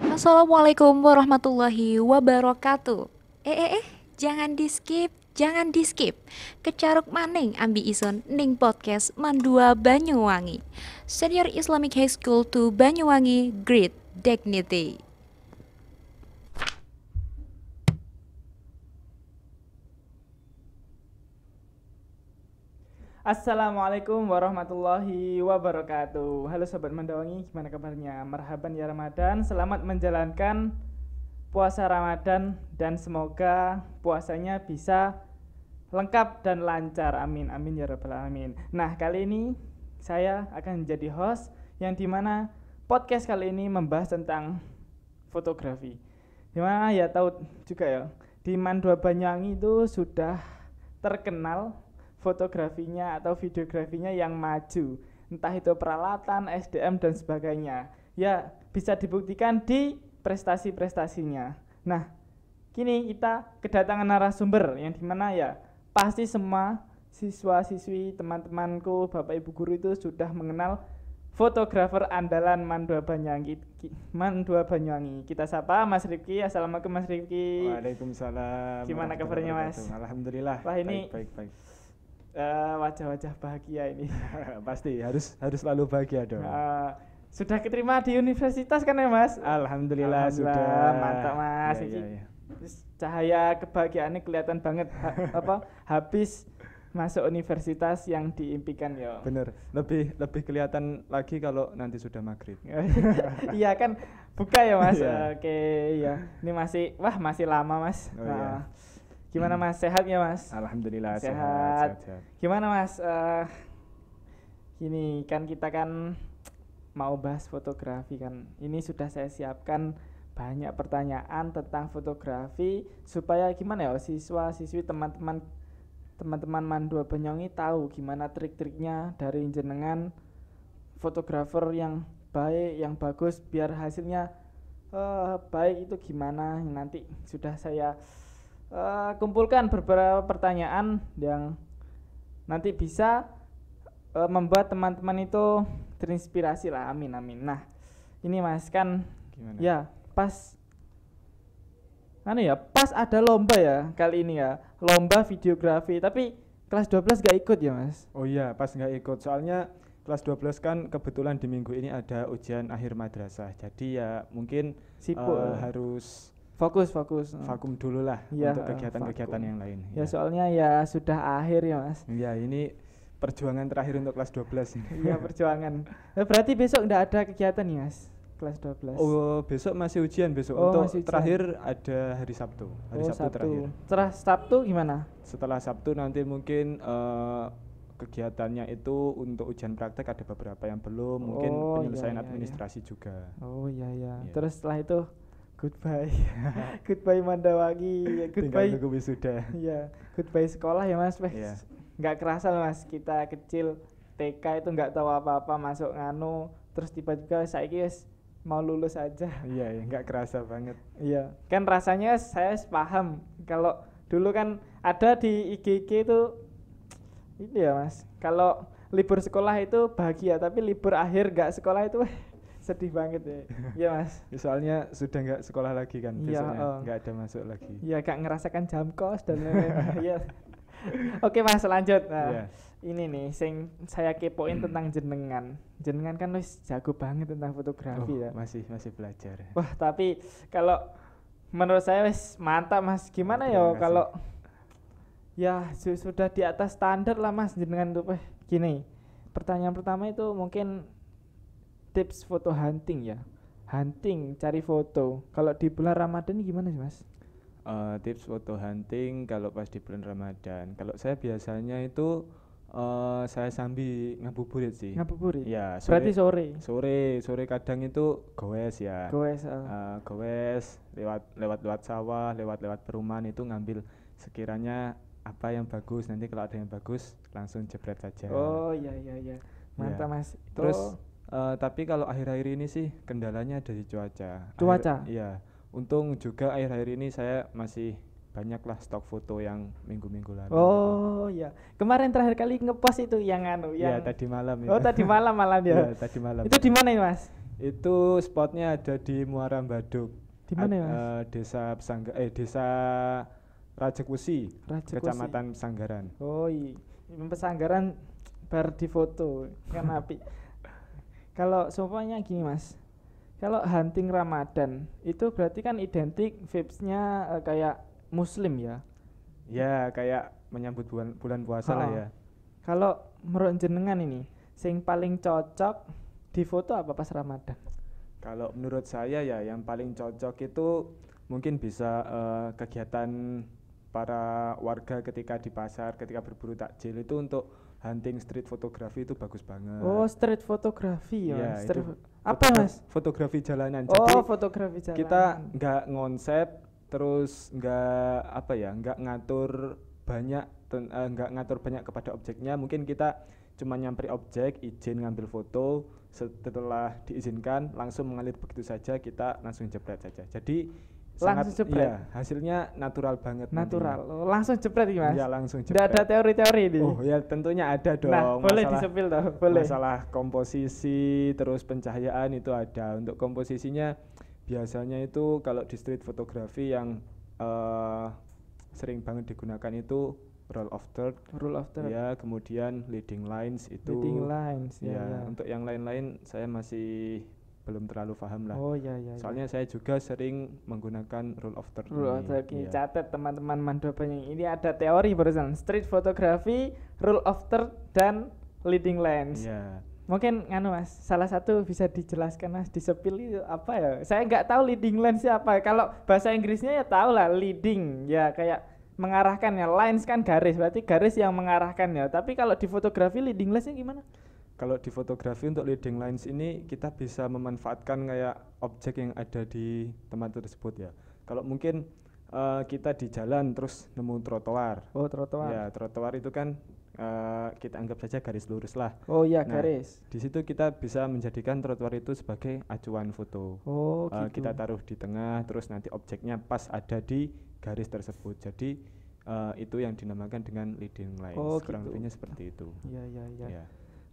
Assalamualaikum warahmatullahi wabarakatuh. Eh eh eh, jangan di skip jangan di skip. Kecaruk maning ambi ison ning podcast Mandua Banyuwangi. Senior Islamic High School to Banyuwangi Great Dignity. Assalamualaikum warahmatullahi wabarakatuh Halo Sobat Mandawangi, gimana kabarnya? Merhaban ya Ramadan, selamat menjalankan puasa Ramadan dan semoga puasanya bisa lengkap dan lancar. Amin amin ya rabbal alamin. Nah, kali ini saya akan menjadi host yang dimana podcast kali ini membahas tentang fotografi. Dimana ya tahu juga ya, di Mandua Banyuwangi itu sudah terkenal fotografinya atau videografinya yang maju. Entah itu peralatan, SDM dan sebagainya. Ya, bisa dibuktikan di prestasi-prestasinya. Nah, kini kita kedatangan narasumber yang dimana ya pasti semua siswa-siswi teman-temanku bapak ibu guru itu sudah mengenal fotografer andalan Mandua Banyuwangi Mandua Banyuwangi kita sapa Mas Rifki assalamualaikum Mas Rifki Waalaikumsalam gimana kabarnya Mas Alhamdulillah wah ini baik baik, baik. Uh, wajah-wajah bahagia ini pasti harus harus selalu bahagia dong uh, sudah keterima di universitas kan ya Mas? Alhamdulillah, Alhamdulillah sudah. Mantap Mas. Ya, ya, ya. cahaya kebahagiaannya kelihatan banget ha, apa habis masuk universitas yang diimpikan ya. Bener. Lebih lebih kelihatan lagi kalau nanti sudah maghrib. iya kan buka ya Mas. ya. Oke ya. Ini masih wah masih lama Mas. Oh, nah, ya. Gimana Mas sehat ya Mas? Alhamdulillah sehat. sehat, sehat, Gimana Mas? Uh, eh, gini kan kita kan mau bahas fotografi kan. Ini sudah saya siapkan banyak pertanyaan tentang fotografi supaya gimana ya siswa-siswi teman-teman teman-teman Mandua penyongi tahu gimana trik-triknya dari jenengan fotografer yang baik yang bagus biar hasilnya uh, baik itu gimana nanti sudah saya uh, kumpulkan beberapa pertanyaan yang nanti bisa uh, membuat teman-teman itu terinspirasi lah amin amin nah ini mas kan Gimana? ya pas mana ya pas ada lomba ya kali ini ya lomba videografi tapi kelas 12 gak ikut ya mas oh iya pas gak ikut soalnya kelas 12 kan kebetulan di minggu ini ada ujian akhir madrasah jadi ya mungkin Sipul. Uh, eh, harus fokus fokus vakum dulu lah ya, untuk kegiatan-kegiatan yang lain ya. ya soalnya ya sudah akhir ya mas ya ini perjuangan terakhir untuk kelas 12 ini. Iya, perjuangan. Eh, berarti besok enggak ada kegiatan ya, Mas? Kelas 12. Oh, besok masih ujian besok. Oh, untuk ujian. terakhir ada hari Sabtu. Hari oh, Sabtu, Sabtu terakhir. Setelah Sabtu gimana? Setelah Sabtu nanti mungkin uh, kegiatannya itu untuk ujian praktek ada beberapa yang belum, mungkin oh, iya, penyelesaian iya, iya, administrasi iya. juga. Oh, iya iya. Yeah. Terus setelah itu goodbye goodbye Mandawagi ya, goodbye tinggal nunggu wisuda ya goodbye sekolah ya mas yeah. nggak kerasa mas kita kecil TK itu nggak tahu apa-apa masuk nganu terus tiba-tiba saya guys mau lulus aja iya yeah, nggak kerasa banget iya kan rasanya saya paham kalau dulu kan ada di IGG itu ini ya mas kalau libur sekolah itu bahagia tapi libur akhir nggak sekolah itu sedih banget ya iya mas ya, soalnya sudah nggak sekolah lagi kan iya, biasanya nggak yeah, ada masuk lagi iya nggak ngerasakan jam kos dan lain-lain iya. Oke Mas, lanjut. Nah, yeah. Ini nih sing saya kepoin hmm. tentang jenengan. Jenengan kan wis jago banget tentang fotografi oh, ya. Masih masih belajar. Ya. Wah, tapi kalau menurut saya wis mantap Mas. Gimana ya kalau ya su sudah di atas standar lah Mas jenengan tuh eh, gini. Pertanyaan pertama itu mungkin tips foto hunting ya. Hunting, cari foto. Kalau di bulan Ramadan gimana sih Mas? uh, tips foto hunting kalau pas di bulan Ramadan. Kalau saya biasanya itu uh, saya sambil ngabuburit sih. Ngabuburit. Ya, sore, berarti sore. Sore, sore kadang itu goes ya. Goes. Uh. Uh, goes lewat lewat lewat sawah, lewat lewat perumahan itu ngambil sekiranya apa yang bagus nanti kalau ada yang bagus langsung jebret saja. Oh iya iya iya. Mantap ya. Mas. Terus oh. uh, tapi kalau akhir-akhir ini sih kendalanya ada di cuaca. Cuaca. Akhir, iya untung juga akhir-akhir ini saya masih banyaklah stok foto yang minggu-minggu lalu. Oh ya, kemarin terakhir kali ngepost itu yang anu iya, yang. tadi malam. Ya. Oh tadi malam malam ya. ya tadi malam. Itu di mana ya mas? Itu spotnya ada di Muara Baduk. Di mana ya mas? Uh, desa Pesangga eh desa eh, Rajekusi, Rajekusi. kecamatan Pesanggaran. Oh iya, Pesanggaran bar foto kan api. Kalau semuanya gini mas, kalau hunting Ramadan itu berarti kan identik vibesnya uh, kayak muslim ya. Ya, kayak menyambut bulan bulan puasa oh. lah ah. ya. Kalau menurut jenengan ini sing paling cocok di foto apa pas Ramadan? Kalau menurut saya ya yang paling cocok itu mungkin bisa uh, kegiatan para warga ketika di pasar, ketika berburu takjil itu untuk hunting street fotografi itu bagus banget. Oh, street fotografi ya. ya street itu apa mas? Fotografi jalanan. Oh, Jadi fotografi jalanan. Kita nggak ngonsep, terus nggak apa ya, nggak ngatur banyak, eh, nggak uh, ngatur banyak kepada objeknya. Mungkin kita cuma nyamperi objek, izin ngambil foto, setelah diizinkan langsung mengalir begitu saja kita langsung jepret saja. Jadi langsung jepret. Iya, hasilnya natural banget. Natural. Oh, langsung jepret ya, Mas. Iya, langsung jepret. Tidak ada teori-teori ini. Oh, ya tentunya ada nah, dong. Nah, boleh disepil toh, boleh. Masalah komposisi terus pencahayaan itu ada. Untuk komposisinya biasanya itu kalau di street photography yang uh, sering banget digunakan itu rule of third. Rule of third. Ya, kemudian leading lines itu. Leading lines. ya. Iya, ya. untuk yang lain-lain saya masih belum terlalu paham lah. Oh iya iya. iya. Soalnya iya. saya juga sering menggunakan rule of third. Rule of third ini. Iya. Catat teman-teman Mandoba yang ini ada teori barusan street photography, rule of third dan leading lens. Iya. Mungkin nganu Mas, salah satu bisa dijelaskan Mas sepil itu apa ya? Saya nggak tahu leading lens apa. Kalau bahasa Inggrisnya ya tahu lah leading ya kayak mengarahkan ya. Lines kan garis, berarti garis yang mengarahkan ya. Tapi kalau di fotografi leading lensnya gimana? kalau di fotografi untuk leading lines ini kita bisa memanfaatkan kayak objek yang ada di tempat tersebut ya. Kalau mungkin uh, kita di jalan terus nemu trotoar. Oh, trotoar. Ya, trotoar itu kan uh, kita anggap saja garis lurus lah. Oh iya nah, garis. Di situ kita bisa menjadikan trotoar itu sebagai acuan foto. Oh uh, gitu. Kita taruh di tengah, terus nanti objeknya pas ada di garis tersebut. Jadi uh, itu yang dinamakan dengan leading lines. Oh, Kurang gitu. lebihnya seperti itu. Iya iya iya. Ya.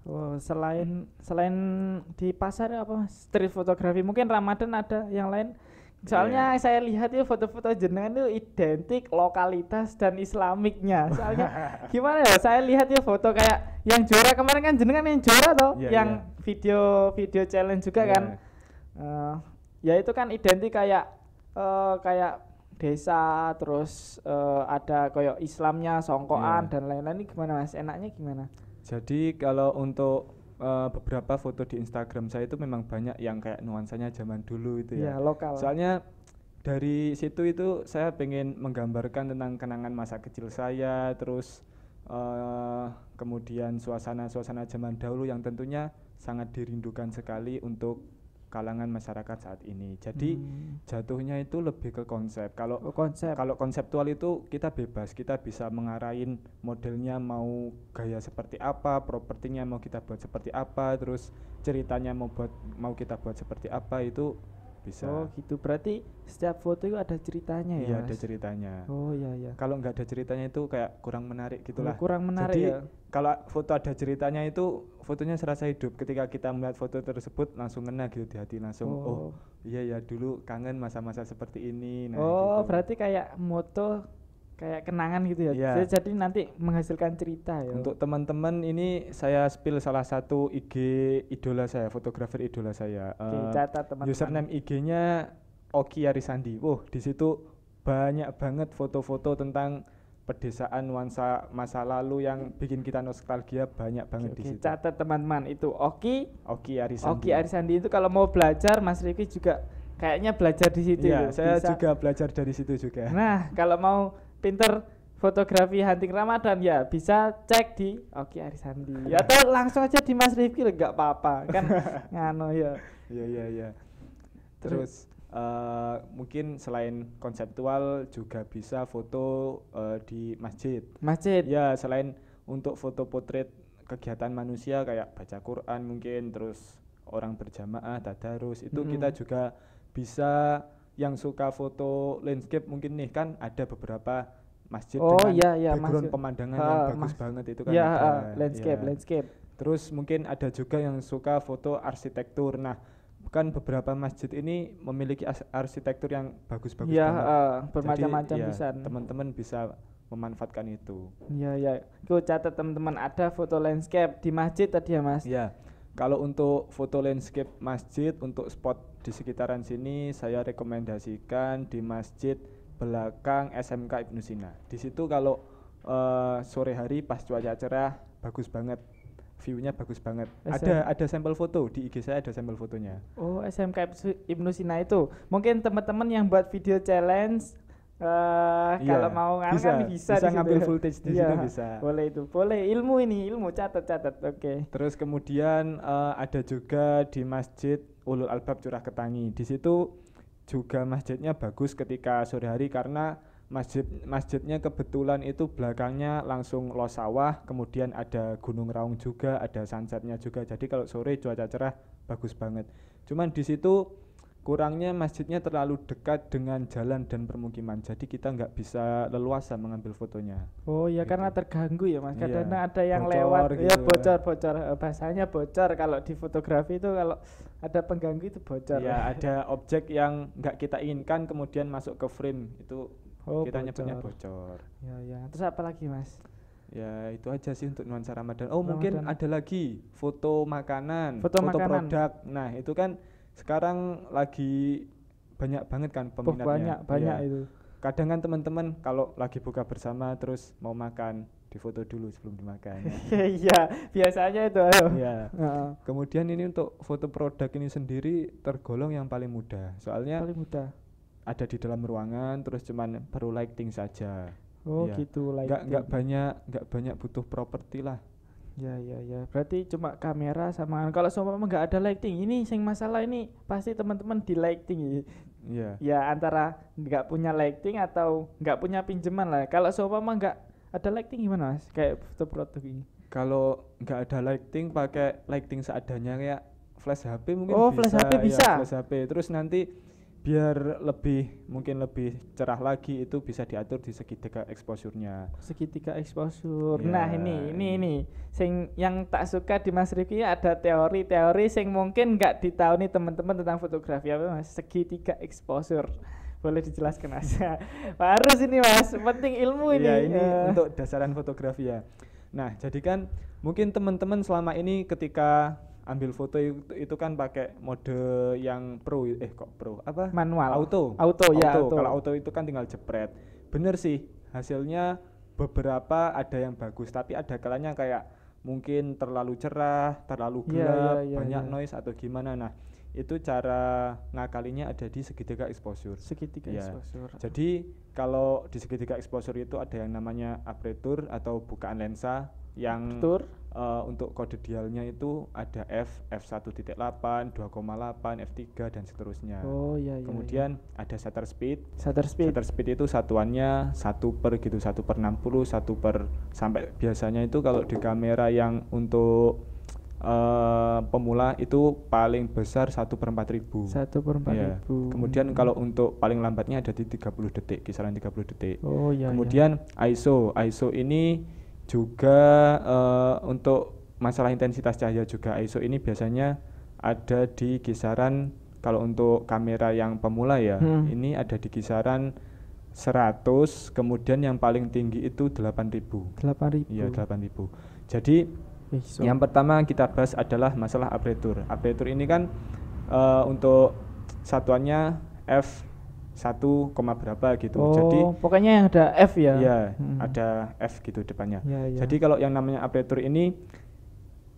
Oh, selain selain di pasar apa street fotografi mungkin Ramadan ada yang lain. Soalnya yeah. saya lihat ya foto-foto jenengan itu identik lokalitas dan islamiknya. Soalnya gimana ya? Saya lihat ya foto kayak yang juara kemarin kan jenengan yang juara toh, yeah, yang video iya. video video challenge juga yeah. kan. Uh, ya itu kan identik kayak uh, kayak desa terus uh, ada koyok Islamnya, songkoan yeah. dan lain-lain. Ini gimana Mas? Enaknya gimana? Jadi kalau untuk uh, beberapa foto di Instagram saya itu memang banyak yang kayak nuansanya zaman dulu itu ya. ya lokal. Soalnya dari situ itu saya pengen menggambarkan tentang kenangan masa kecil saya, terus uh, kemudian suasana-suasana zaman dahulu yang tentunya sangat dirindukan sekali untuk kalangan masyarakat saat ini. Jadi hmm. jatuhnya itu lebih ke konsep. Kalau oh, konsep kalau konseptual itu kita bebas, kita bisa mengarahin modelnya mau gaya seperti apa, propertinya mau kita buat seperti apa, terus ceritanya mau buat mau kita buat seperti apa itu bisa oh gitu berarti setiap foto itu ada ceritanya ya iya ada ceritanya oh iya iya kalau nggak ada ceritanya itu kayak kurang menarik gitulah oh, kurang menarik jadi ya? kalau foto ada ceritanya itu fotonya serasa hidup ketika kita melihat foto tersebut langsung ngena gitu di hati langsung oh, oh iya ya dulu kangen masa-masa seperti ini nah, oh gitu. berarti kayak moto kayak kenangan gitu ya. Yeah. Jadi nanti menghasilkan cerita ya. Untuk teman-teman ini saya spill salah satu IG idola saya, fotografer idola saya. okay, eh, catat teman-teman. Username IG-nya Oki Arisandi. Wah, di situ banyak banget foto-foto tentang pedesaan nuansa masa lalu yang bikin kita nostalgia banyak banget di situ. Catat teman-teman itu Oki Oki Arisandi. Oki Arisandi itu kalau mau belajar Mas Riki juga kayaknya belajar di situ. Iya, ya. saya bisa. juga belajar dari situ juga. Nah, kalau mau pinter fotografi hunting Ramadan ya bisa cek di Oki Arisandi ya atau langsung aja di Mas Rifki nggak apa-apa kan ngano ya iya iya iya terus, terus uh, mungkin selain konseptual juga bisa foto uh, di masjid masjid ya selain untuk foto potret kegiatan manusia kayak baca Quran mungkin terus orang berjamaah tadarus itu hmm. kita juga bisa yang suka foto landscape mungkin nih kan ada beberapa masjid oh, dengan iya, iya, background masjid. pemandangan uh, yang bagus banget itu kan. Iya, ada, uh, iya. landscape, ya. landscape. Terus mungkin ada juga yang suka foto arsitektur. Nah, kan beberapa masjid ini memiliki arsitektur yang bagus-bagus ya, banget. Uh, bermacam-macam ya, bisa. Teman-teman bisa memanfaatkan itu. Iya, ya. Itu catat teman-teman ada foto landscape di masjid tadi ya, Mas? Iya. Kalau untuk foto landscape masjid untuk spot di sekitaran sini saya rekomendasikan di masjid belakang SMK Ibnu Sina. Di situ kalau uh, sore hari pas cuaca cerah bagus banget. viewnya bagus banget. SM ada ada sampel foto di IG saya ada sampel fotonya. Oh, SMK Ibnu Sina itu. Mungkin teman-teman yang buat video challenge Uh, iya, kalau mau ngambil bisa, kan bisa, bisa ngambil voltage ya. di iya, bisa. Boleh itu, boleh ilmu ini ilmu catat catat, oke. Okay. Terus kemudian uh, ada juga di masjid Ulul Albab Curah Ketangi. Di situ juga masjidnya bagus ketika sore hari karena masjid masjidnya kebetulan itu belakangnya langsung los sawah, kemudian ada gunung raung juga, ada sunsetnya juga. Jadi kalau sore cuaca cerah bagus banget. Cuman di situ kurangnya masjidnya terlalu dekat dengan jalan dan permukiman jadi kita nggak bisa leluasa mengambil fotonya oh ya gitu. karena terganggu ya mas Karena iya. ada yang bocor, lewat gitu iya, ya bocor bocor eh, bahasanya bocor kalau di fotografi itu kalau ada pengganggu itu bocor ya ada objek yang nggak kita inginkan kemudian masuk ke frame itu oh, kita nyebutnya bocor ya ya terus apa lagi mas ya itu aja sih untuk nuansa Ramadan oh Ramadan. mungkin ada lagi foto makanan foto, foto makanan. produk nah itu kan sekarang lagi banyak banget kan peminatnya. banyak, banyak ya. itu. Kadang kan teman-teman kalau lagi buka bersama terus mau makan difoto dulu sebelum dimakan. Iya, biasanya itu. Iya. Uh. Kemudian ini untuk foto produk ini sendiri tergolong yang paling mudah. Soalnya paling mudah. Ada di dalam ruangan terus cuman perlu lighting saja. Oh, ya. gitu lighting. Enggak enggak banyak enggak banyak butuh properti lah. Ya ya ya. Berarti cuma kamera sama kalau seumpama nggak ada lighting, ini sing masalah ini pasti teman-teman di lighting. Iya. Yeah. Ya antara nggak punya lighting atau nggak punya pinjaman lah. Kalau seumpama nggak ada lighting gimana mas? Kayak foto-foto Kalau nggak ada lighting, pakai lighting seadanya kayak flash HP mungkin. Oh ya, bisa. flash HP bisa. flash HP. Terus nanti biar lebih mungkin lebih cerah lagi itu bisa diatur di segitiga eksposurnya Segitiga eksposur Ya, nah, ini ini ini sing yang tak suka di Mas Rifki ada teori-teori sing mungkin nggak ditahu teman-teman tentang fotografi apa Mas? Segitiga eksposur Boleh dijelaskan Mas. Harus ini Mas, penting ilmu iya, ini. Ya, ini uh. untuk dasaran fotografi ya. Nah, jadi kan mungkin teman-teman selama ini ketika ambil foto itu, itu kan pakai mode yang pro eh kok pro apa manual auto auto, ya, auto. ya auto. kalau auto itu kan tinggal jepret bener sih hasilnya beberapa ada yang bagus tapi ada kalanya kayak mungkin terlalu cerah terlalu iya, gelap yeah, yeah, yeah, banyak yeah. noise atau gimana nah itu cara ngakalinya ada di segitiga exposure. Segitiga ya. exposure. Jadi kalau di segitiga exposure itu ada yang namanya aperture atau bukaan lensa yang Aperture uh, untuk kode dialnya itu ada F, F1.8, 2,8, F3 dan seterusnya. Oh iya iya. Kemudian iya. ada shutter speed. Shutter speed. Shutter speed itu satuannya 1 per gitu, 1 per 60, 1 per sampai biasanya itu kalau di kamera yang untuk uh, pemula itu paling besar satu per empat ribu. Satu per empat yeah. ribu. kemudian hmm. kalau untuk paling lambatnya ada di 30 detik kisaran 30 detik oh, iya, iya. kemudian iya. ISO ISO ini juga uh, untuk masalah intensitas cahaya juga ISO ini biasanya ada di kisaran kalau untuk kamera yang pemula ya hmm. ini ada di kisaran 100 kemudian yang paling tinggi itu 8000. 8000. Iya 8000. Jadi ISO. yang pertama kita bahas adalah masalah aperture. Aperture ini kan uh, untuk satuannya f satu koma berapa gitu. Oh, Jadi pokoknya yang ada F ya. Iya, hmm. ada F gitu depannya. Ya, ya. Jadi kalau yang namanya aperture ini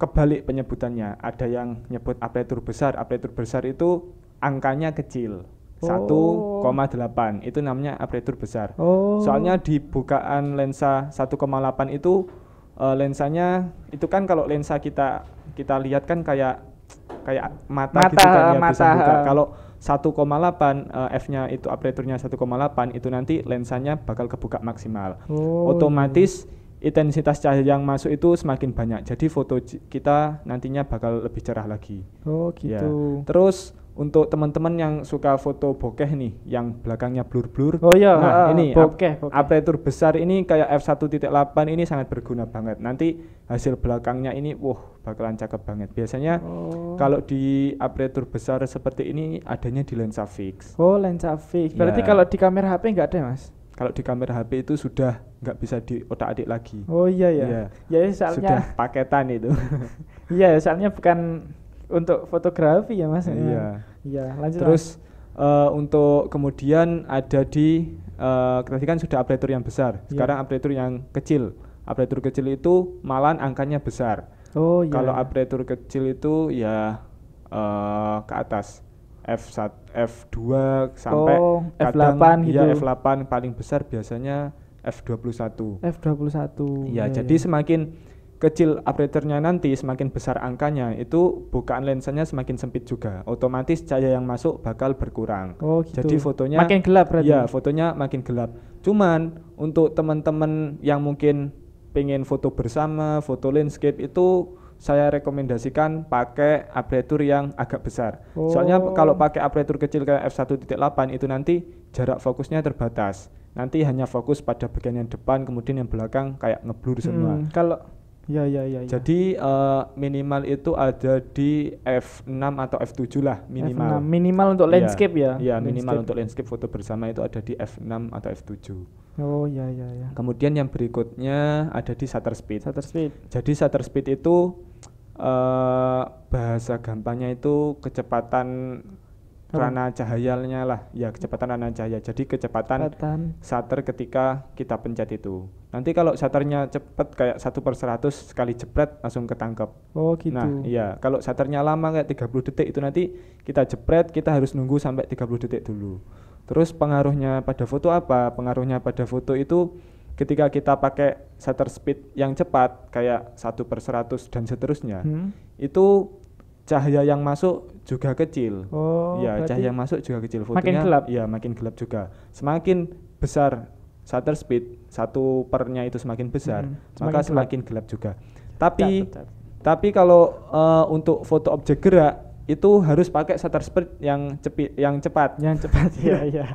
kebalik penyebutannya. Ada yang nyebut aperture besar. Aperture besar itu angkanya kecil. Oh. 1,8 itu namanya aperture besar. Oh. Soalnya di bukaan lensa 1,8 itu uh, lensanya itu kan kalau lensa kita kita lihat kan kayak kayak mata, mata gitu kan ya mata, bisa buka. Eh. Kalau 1,8 uh, eh, f-nya itu aperturnya 1,8 itu nanti lensanya bakal kebuka maksimal. Oh. Otomatis iya. intensitas cahaya yang masuk itu semakin banyak. Jadi foto kita nantinya bakal lebih cerah lagi. Oh ya. gitu. Ya. Terus untuk teman-teman yang suka foto bokeh nih yang belakangnya blur-blur. Oh iya, nah, uh, ini bokeh, bokeh. apertur besar ini kayak f1.8 ini sangat berguna banget. Nanti hasil belakangnya ini wah bakalan cakep banget. Biasanya oh. kalau di aperture besar seperti ini adanya di lensa fix. Oh, lensa fix. Berarti yeah. kalau di kamera HP nggak ada, Mas? Kalau di kamera HP itu sudah nggak bisa di otak-adik lagi. Oh iya, iya. iya. ya. Yeah. Ya soalnya sudah paketan itu. Iya, ya, soalnya bukan untuk fotografi ya, Mas. Iya. Iya, iya lanjut. Terus Uh, untuk kemudian ada di uh, tadi kan sudah aperture yang besar. Sekarang yeah. aperture yang kecil. Aperture kecil itu malah angkanya besar Oh iya. Kalau aperture kecil itu ya uh, ke atas. F1, F2 sampai oh, F8 iya, gitu. Ya F8 paling besar biasanya F21. F21. Ya, ya jadi ya. semakin kecil aperture-nya nanti semakin besar angkanya itu bukaan lensanya semakin sempit juga otomatis cahaya yang masuk bakal berkurang oh, gitu. jadi fotonya makin gelap berarti ya fotonya makin gelap cuman untuk teman-teman yang mungkin pengen foto bersama, foto landscape itu saya rekomendasikan pakai aperture yang agak besar. Oh. Soalnya kalau pakai aperture kecil kayak f1.8 itu nanti jarak fokusnya terbatas. Nanti hanya fokus pada bagian yang depan, kemudian yang belakang kayak ngeblur semua. Hmm, kalau Ya, ya, ya, ya, Jadi ya. uh, minimal itu ada di F6 atau F7 lah minimal. F6 minimal untuk iya. landscape ya. Ya, ya, landscape. minimal untuk landscape foto bersama itu ada di F6 atau F7. Oh ya, ya, ya. Kemudian yang berikutnya ada di shutter speed. Shutter speed. Jadi shutter speed itu uh, bahasa gampangnya itu kecepatan Oh. rana cahayanya lah ya kecepatan rana cahaya jadi kecepatan sater shutter ketika kita pencet itu nanti kalau shutternya cepet kayak satu per seratus sekali jepret langsung ketangkep oh gitu nah iya kalau shutternya lama kayak 30 detik itu nanti kita jepret kita harus nunggu sampai 30 detik dulu terus pengaruhnya pada foto apa pengaruhnya pada foto itu ketika kita pakai shutter speed yang cepat kayak satu per seratus dan seterusnya hmm. itu cahaya yang masuk juga kecil. Oh. Ya, cahaya yang masuk juga kecil. Fotonya makin gelap. Iya, makin gelap juga. Semakin besar shutter speed satu pernya itu semakin besar, hmm, semakin maka semakin gelap juga. Tapi cat, cat. tapi kalau uh, untuk foto objek gerak itu harus pakai shutter speed yang cepat yang cepat. Yang cepat ya ya.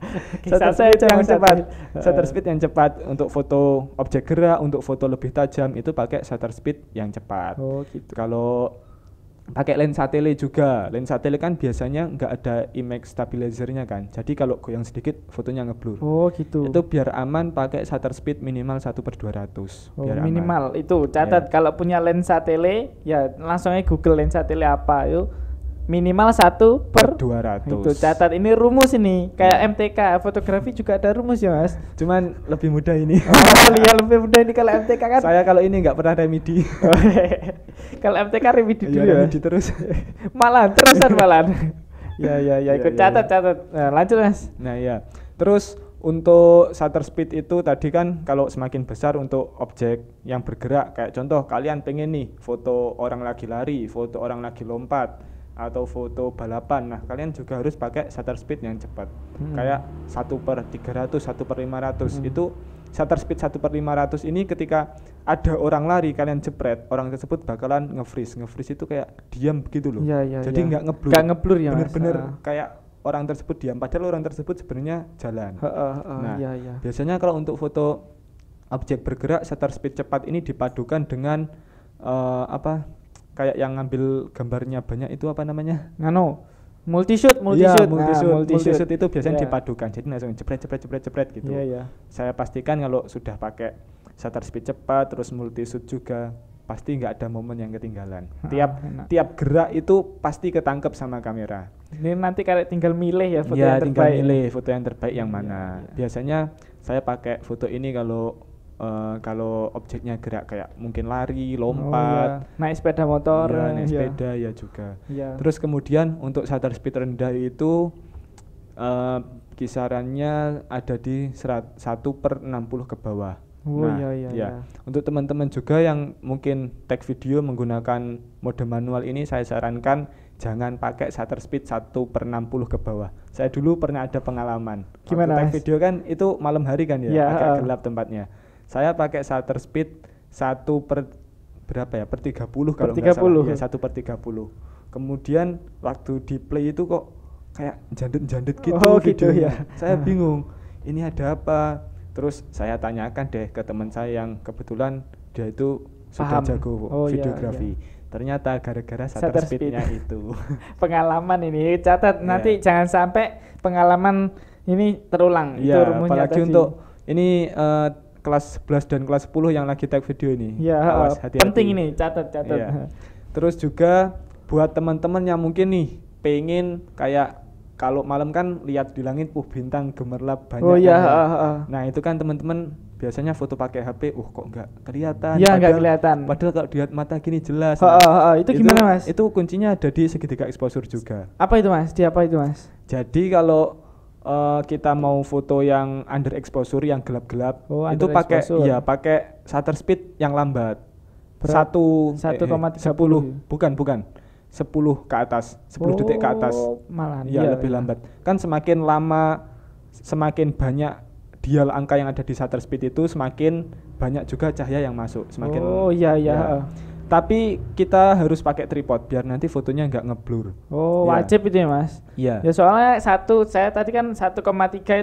shutter speed yang cepat. Shutter speed yang cepat untuk foto objek gerak, untuk foto lebih tajam itu pakai shutter speed yang cepat. Oh gitu. Kalau pakai lensa tele juga lensa tele kan biasanya nggak ada image stabilizernya kan jadi kalau goyang sedikit fotonya ngeblur oh gitu itu biar aman pakai shutter speed minimal 1 per 200 oh, biar minimal aman. itu catat yeah. kalau punya lensa tele ya langsungnya google lensa tele apa yuk minimal satu per 200 itu catat ini rumus ini kayak iya. MTK fotografi juga ada rumus ya mas cuman lebih mudah ini oh, iya, lebih mudah ini kalau MTK kan saya kalau ini nggak pernah remedi kalau MTK remedi iya, dulu ya, remedi terus malah terusan malah ya ya ya ikut ya, catat ya. catat nah, lanjut mas nah ya terus untuk shutter speed itu tadi kan kalau semakin besar untuk objek yang bergerak kayak contoh kalian pengen nih foto orang lagi lari foto orang lagi lompat atau foto balapan. Nah, kalian juga harus pakai shutter speed yang cepat. Hmm. Kayak 1 per 300, 1 per 500. Hmm. Itu shutter speed 1 per 500 ini ketika ada orang lari kalian jepret, orang tersebut bakalan nge-freeze. nge itu kayak diam begitu loh. Ya, ya, Jadi iya. nggak ya. ngeblur. Nggak ngeblur ya. Bener-bener ah. kayak orang tersebut diam padahal orang tersebut sebenarnya jalan. ha, ha, ha, nah, ya, ya. biasanya kalau untuk foto objek bergerak shutter speed cepat ini dipadukan dengan uh, apa kayak yang ngambil gambarnya banyak itu apa namanya? Iya, Nano. Multishoot, multishoot. multi, -shoot. Nah, multi shoot itu biasanya yeah. dipadukan. Jadi langsung jepret jepret jepret jepret gitu. Yeah, yeah. Saya pastikan kalau sudah pakai shutter speed cepat terus shoot juga pasti nggak ada momen yang ketinggalan. Ah, tiap enak. tiap gerak itu pasti ketangkep sama kamera. Ini nanti kalau tinggal milih ya foto ya, yang terbaik. tinggal milih foto yang terbaik yang iya, mana. Ya, ya. Biasanya saya pakai foto ini kalau Eh, kalau objeknya gerak kayak mungkin lari, oh, lompat, oh, iya. naik sepeda motor, ya, naik iya. sepeda ya juga. Iya. Terus kemudian untuk shutter speed rendah itu uh, kisarannya ada di satu per enam puluh ke bawah. Oh nah, iya iya. Ya. Untuk teman-teman juga yang mungkin tag video menggunakan mode manual ini saya sarankan jangan pakai shutter speed 1 per 60 ke bawah. Saya dulu pernah ada pengalaman. Gimana? Waktu take video kan itu malam hari kan ya, ya agak uh, gelap tempatnya saya pakai shutter speed satu per berapa ya per 30 kalau nggak salah ya 1 per 30 iya, kemudian waktu di play itu kok kayak jandet-jandet gitu oh, gitu ya saya bingung ini ada apa terus saya tanyakan deh ke teman saya yang kebetulan dia itu sudah Paham. jago oh, iya, videografi iya, iya ternyata gara-gara shutter, speednya speed. itu pengalaman ini catat yeah. nanti jangan sampai pengalaman ini terulang yeah, itu apalagi untuk ini uh, kelas 11 dan kelas 10 yang lagi tag video ini. Ya, awas hati-hati. Penting ini, catat catat. Ya. Terus juga buat teman-teman yang mungkin nih pengen kayak kalau malam kan lihat di langit uh bintang gemerlap banyak. Oh kan iya, ya. Nah, itu kan teman-teman biasanya foto pakai HP, uh kok nggak kelihatan. Iya, nggak kelihatan. Padahal kalau lihat mata gini jelas. Uh, uh, uh, itu, itu gimana, Mas? Itu kuncinya ada di segitiga exposure juga. Apa itu, Mas? Di apa itu, Mas? Jadi kalau uh, kita mau foto yang under exposure yang gelap-gelap oh, itu pakai ya pakai shutter speed yang lambat satu satu eh, koma sepuluh, bukan bukan sepuluh ke atas sepuluh oh, detik ke atas malah ya iya, lebih iya. lambat kan semakin lama semakin banyak dial angka yang ada di shutter speed itu semakin banyak juga cahaya yang masuk semakin oh iya iya ya tapi kita harus pakai tripod biar nanti fotonya nggak ngeblur. Oh, ya. wajib itu ya, Mas? Iya. Ya soalnya satu saya tadi kan 1,3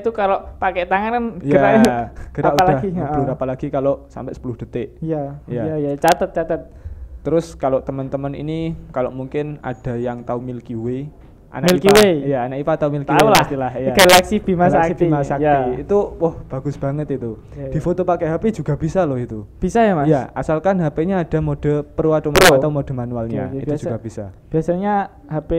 itu kalau pakai tangan kan iya, gerak ya, gerak apalagi udah ya. ngeblur oh. apalagi kalau sampai 10 detik. Iya. Iya, ya, ya, catat catat. Terus kalau teman-teman ini kalau mungkin ada yang tahu Milky Way, anak Milky IPA. Way. Iya, anak IPA atau Milky Tau Way lah. pastilah. Ya. Galaxy Bima Galaxy Sakti. Bima Sakti. Ya. Itu wah bagus banget itu. Ya, ya. Di foto pakai HP juga bisa loh itu. Bisa ya, Mas? Iya, asalkan HP-nya ada mode pro atau, pro. atau mode manualnya. Ya, ya, itu biasa, juga bisa. Biasanya HP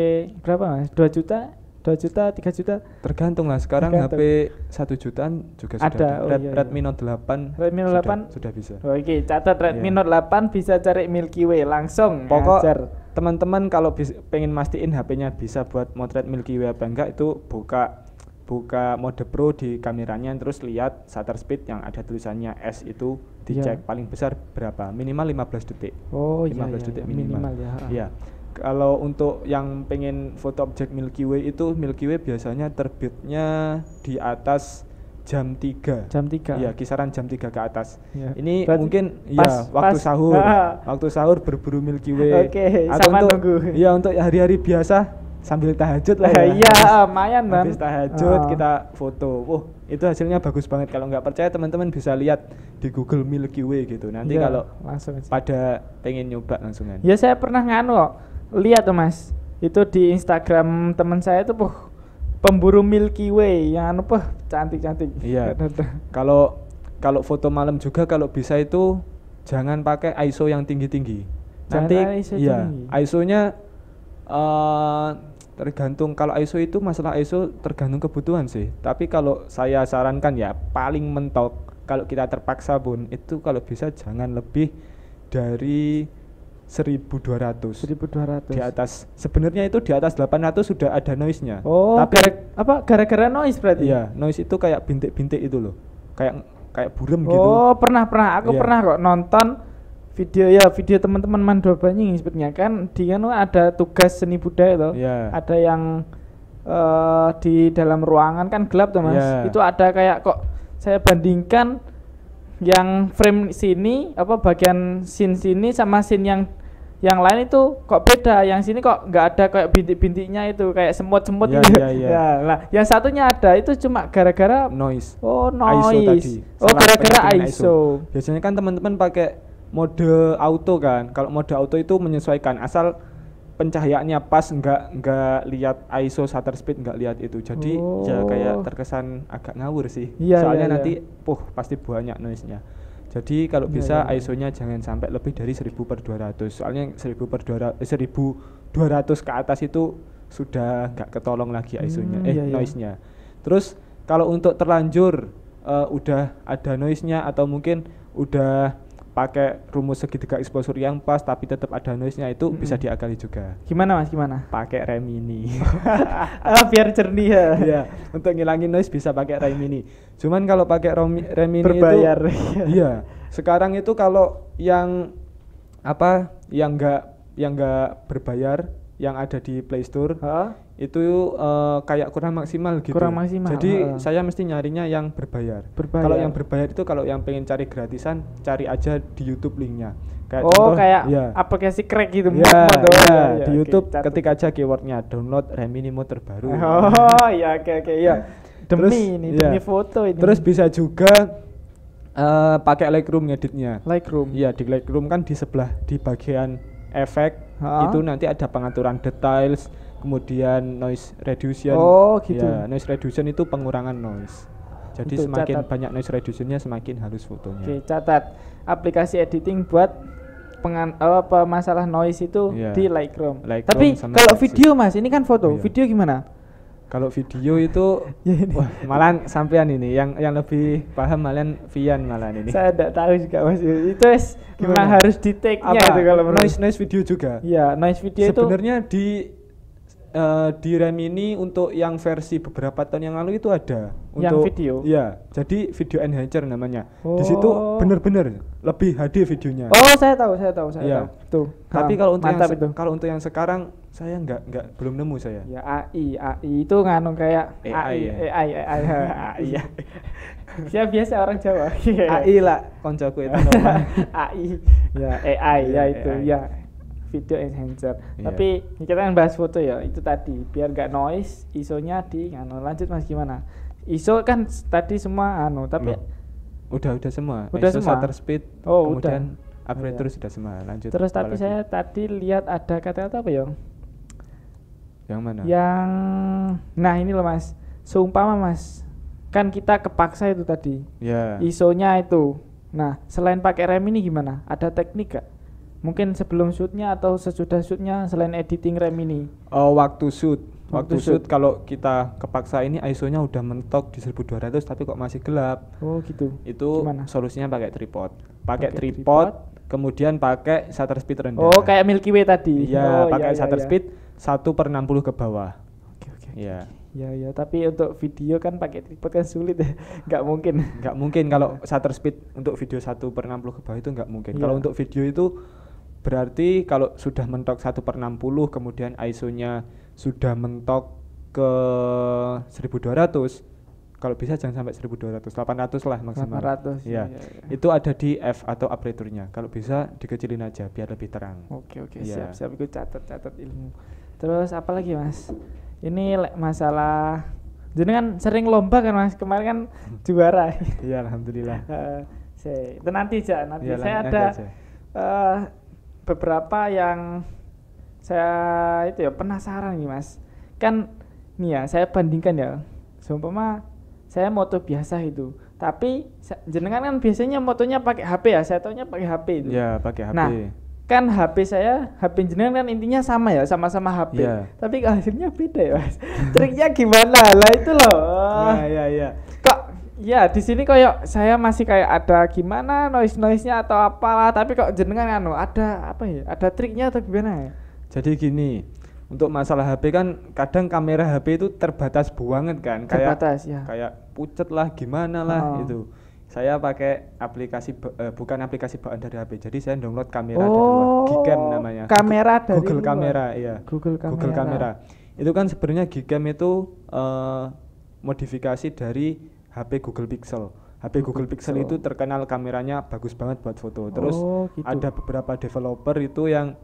berapa, Mas? 2 juta? 2 juta, 3 juta? Tergantung lah. Sekarang Tergantung. HP 1 jutaan juga ada. sudah ada. Oh, Red, iya, iya. Redmi Note 8. Redmi Note 8 sudah, sudah bisa. Oh, Oke, okay. catat Redmi yeah. Note 8 bisa cari Milky Way langsung. Pokok Hajar teman-teman kalau bis, pengen mastiin HP-nya bisa buat motret Milky Way apa enggak itu buka buka mode pro di kameranya terus lihat shutter speed yang ada tulisannya S itu iya. dicek yeah. paling besar berapa minimal 15 detik oh 15 iya, iya, detik iya. minimal, minimal ya, ya kalau untuk yang pengen foto objek Milky Way itu Milky Way biasanya terbitnya di atas jam 3 jam 3 ya kisaran jam 3 ke atas ya. ini Berarti mungkin iya, pas, ya waktu pas, sahur ah. waktu sahur berburu Milky Way okay, atau sama untuk nunggu. ya untuk hari-hari biasa sambil tahajud lah ya iya lumayan man habis tahajud ah. kita foto oh itu hasilnya bagus banget kalau nggak percaya teman-teman bisa lihat di Google Milky Way gitu nanti ya, kalau langsung aja. pada pengen nyoba langsungan ya saya pernah nganu lihat tuh mas itu di Instagram teman saya tuh pemburu Milky Way yang apa anu, cantik-cantik. Iya. kalau kalau foto malam juga kalau bisa itu jangan pakai ISO yang tinggi-tinggi. Nanti ISO iya, ISO-nya uh, eh, tergantung kalau ISO itu masalah ISO tergantung kebutuhan sih. Tapi kalau saya sarankan ya paling mentok kalau kita terpaksa pun itu kalau bisa jangan lebih dari 1200. 1200. Di atas. Sebenarnya itu di atas 800 sudah ada noise-nya. Oh. Tapi gara, apa gara-gara noise berarti? Iya, noise itu kayak bintik-bintik itu loh. Kayak kayak burem oh, gitu. Oh, pernah pernah. Aku iya. pernah kok nonton video ya video teman-teman Mando Banying sebetulnya kan dia kan ada tugas seni budaya loh. Iya. Ada yang uh, di dalam ruangan kan gelap tuh Mas. Iya. Itu ada kayak kok saya bandingkan yang frame sini apa bagian sin sini sama sin yang yang lain itu kok beda yang sini kok nggak ada kayak bintik-bintiknya itu kayak semut-semut yeah, gitu. Yeah, yeah. ya nah yang satunya ada itu cuma gara-gara noise oh noise ISO oh gara-gara ISO. ISO biasanya kan teman-teman pakai mode auto kan kalau mode auto itu menyesuaikan asal pencahayaannya pas nggak nggak lihat ISO shutter speed nggak lihat itu jadi ya oh. ya kayak terkesan agak ngawur sih iya, soalnya iya, iya. nanti puh pasti banyak noise-nya jadi kalau bisa yeah, ISO-nya jangan sampai lebih dari 1000 per 200 soalnya 1000 per 200 1200 eh, ke atas itu sudah nggak ketolong lagi ISO-nya hmm, eh noise-nya terus kalau untuk terlanjur uh, udah ada noise-nya atau mungkin udah pakai rumus segitiga exposure yang pas tapi tetap ada noise-nya itu -hmm. bisa diakali juga. Gimana Mas? Gimana? Pakai rem ini. ah, biar jernih ya. ya. Untuk ngilangin noise bisa pakai rem ini. Cuman kalau pakai rem ini berbayar. Itu, iya. Sekarang itu kalau yang apa? Yang enggak yang enggak berbayar yang ada di Play Store, huh? itu uh, kayak kurang maksimal gitu. Kurang maksimal. Jadi uh. saya mesti nyarinya yang berbayar. berbayar. Kalau yang berbayar itu kalau yang pengen cari gratisan, cari aja di YouTube linknya. Kayak oh contoh, kayak ya. aplikasi crack gitu. Ya, ya, ya. di ya, YouTube okay, ketik aja keywordnya download Reminimo terbaru. Oh ya oke oke ya. Demi terus, iya. ini ya. demi foto ini. Terus bisa juga uh, pakai Lightroom ngeditnya. Lightroom. Iya di Lightroom kan di sebelah di bagian efek ha? itu nanti ada pengaturan details kemudian noise reduction oh gitu ya, noise reduction itu pengurangan noise jadi Untuk semakin catat. banyak noise reductionnya semakin halus fotonya oke catat aplikasi editing buat pengan apa masalah noise itu yeah. di Lightroom. Lightroom tapi kalau video mas ini kan foto oh, iya. video gimana kalau video itu iya, wah, malan sampean ini yang yang lebih paham malan Vian malan ini saya tidak tahu juga mas itu es Gimana harus di take nya itu kalau noise iya, noise video juga ya noise video sebenarnya itu sebenarnya di Eh, di di ini untuk yang versi beberapa tahun yang lalu itu ada yang video. Ya, jadi video enhancer namanya. Oh. Di situ oh. benar-benar lebih HD videonya. Oh, saya tahu, saya tahu, saya ya. tahu. Tuh. Tapi kalau untuk yang kalau untuk yang sekarang saya nggak nggak belum nemu saya. Ya AI, AI itu nganu kayak AI, ya. AI, AI, AI, AI. AI. Siapa biasa orang Jawa. AI lah koncoku itu. AI. Iya. Ya AI ya itu ya video enhancer. Yeah. Tapi kita kan bahas foto ya, itu tadi biar gak noise, isonya nya di anu. Lanjut Mas gimana? ISO kan tadi semua anu, tapi udah udah semua. Udah ISO semua. shutter speed. Oh, kemudian udah. upgrade iya. terus udah semua. Lanjut. Terus tapi lagi? saya tadi lihat ada kata-kata apa ya? Yang mana? Yang nah ini loh Mas. Seumpama Mas, kan kita kepaksa itu tadi. Iya. Yeah. ISO-nya itu. Nah, selain pakai rem ini gimana? Ada teknik gak? Mungkin sebelum shootnya atau sesudah shootnya selain editing rem ini? Oh, waktu shoot. Waktu, waktu shoot, shoot kalau kita kepaksa ini ISO-nya udah mentok di 1200 tapi kok masih gelap. Oh, gitu. Itu Gimana? solusinya pakai tripod. Pakai tripod, tripod, kemudian pakai shutter speed rendah. Oh, kayak Milky Way tadi. Iya, oh, iya, pakai iya, shutter iya. speed 1 per 60 ke bawah. Oke, oke. Iya. Ya ya, tapi untuk video kan pakai tripod kan sulit ya. nggak mungkin. Nggak mungkin kalau shutter speed untuk video satu per enam puluh ke bawah itu nggak mungkin. Ya. Kalau untuk video itu Berarti kalau sudah mentok 1 per 60 kemudian ISO-nya sudah mentok ke 1200 kalau bisa jangan sampai 1200 800 lah maksimal 800 ya, Iya, ya. itu ada di F atau nya kalau bisa dikecilin aja biar lebih terang oke oke ya. siap siap ikut catat catat ilmu terus apa lagi mas ini masalah jadi kan sering lomba kan mas kemarin kan juara iya alhamdulillah uh, saya itu nanti aja nanti ya, saya ada aja. Uh, beberapa yang saya itu ya penasaran nih mas kan nih ya saya bandingkan ya seumpama saya moto biasa itu tapi jenengan kan biasanya motonya pakai HP ya saya taunya pakai HP itu ya pakai HP nah kan HP saya HP jenengan kan intinya sama ya sama-sama HP ya. tapi hasilnya beda ya mas triknya gimana lah itu loh ya ya ya Ya, di sini kayak saya masih kayak ada gimana noise-noise-nya atau apalah, tapi kok jenengan anu ada apa ya? Ada triknya atau gimana ya? Jadi gini, untuk masalah HP kan kadang kamera HP itu terbatas banget kan, kayak terbatas, ya. kayak pucet lah gimana lah oh. itu. Saya pakai aplikasi uh, bukan aplikasi bawaan dari HP. Jadi saya download kamera oh, dari Gcam namanya. Kamera dari Google luar. Kamera, iya. Google Kamera. Google Kamera. Itu kan sebenarnya Gcam itu uh, modifikasi dari HP Google Pixel. HP Google, Google Pixel, itu terkenal kameranya bagus banget buat foto. Terus oh, gitu. ada beberapa developer itu yang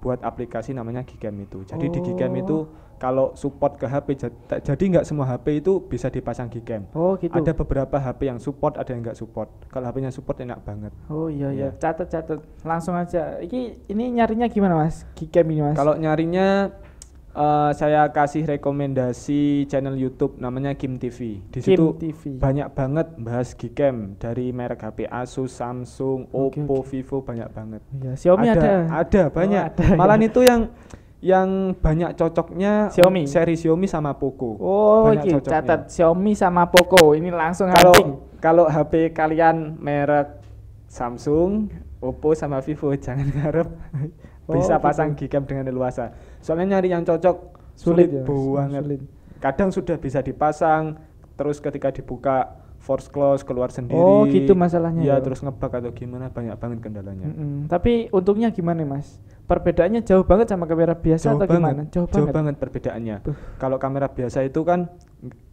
buat aplikasi namanya Gcam itu. Jadi oh. di Gcam oh. itu kalau support ke HP jadi nggak semua HP itu bisa dipasang Gcam. Oh gitu. Ada beberapa HP yang support, ada yang nggak support. Kalau HP-nya support enak banget. Oh iya iya. iya. Catat catat. Langsung aja. Iki ini nyarinya gimana Mas? Gcam ini Mas. Kalau nyarinya uh, saya kasih rekomendasi channel YouTube namanya Kim TV. Di Kim situ TV. banyak banget bahas Gcam dari merek HP Asus, Samsung, Oppo, okay. Vivo banyak banget. Ya, Xiaomi ada. Ada, ada oh, banyak. Oh, ada, iya. Malahan ya. itu yang yang banyak cocoknya Xiaomi. seri Xiaomi sama Poco. Oh, iya, catat Xiaomi sama Poco. Ini langsung kalau kalau HP kalian merek Samsung, Oppo sama Vivo jangan ngarep oh, bisa gitu. pasang Gcam dengan leluasa soalnya nyari yang cocok sulit, sulit ya, banget sulit. kadang sudah bisa dipasang terus ketika dibuka force close keluar sendiri oh gitu masalahnya ya, ya. terus ngebak atau gimana banyak banget kendalanya mm -hmm. tapi untungnya gimana mas perbedaannya jauh banget sama kamera biasa jauh atau banget, gimana? Jauh, jauh banget. banget perbedaannya. Kalau kamera biasa itu kan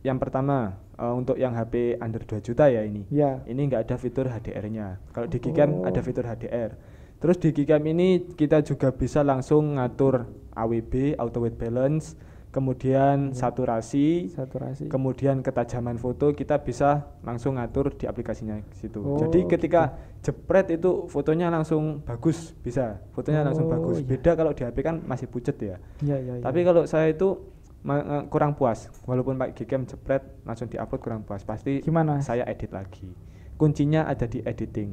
yang pertama uh, untuk yang HP under 2 juta ya ini. Yeah. Ini nggak ada fitur HDR-nya. Kalau di Gcam oh. ada fitur HDR. Terus di Gcam ini kita juga bisa langsung ngatur AWB auto weight balance kemudian hmm. saturasi, saturasi, kemudian ketajaman foto kita bisa langsung ngatur di aplikasinya situ. Oh, Jadi gitu. ketika gitu. jepret itu fotonya langsung bagus bisa, fotonya oh, langsung bagus. Iya. Beda kalau di HP kan masih pucet ya. Iya iya. Tapi iya. kalau saya itu eh, kurang puas, walaupun pakai Gcam jepret langsung di upload kurang puas, pasti Gimana? saya edit lagi. Kuncinya ada di editing.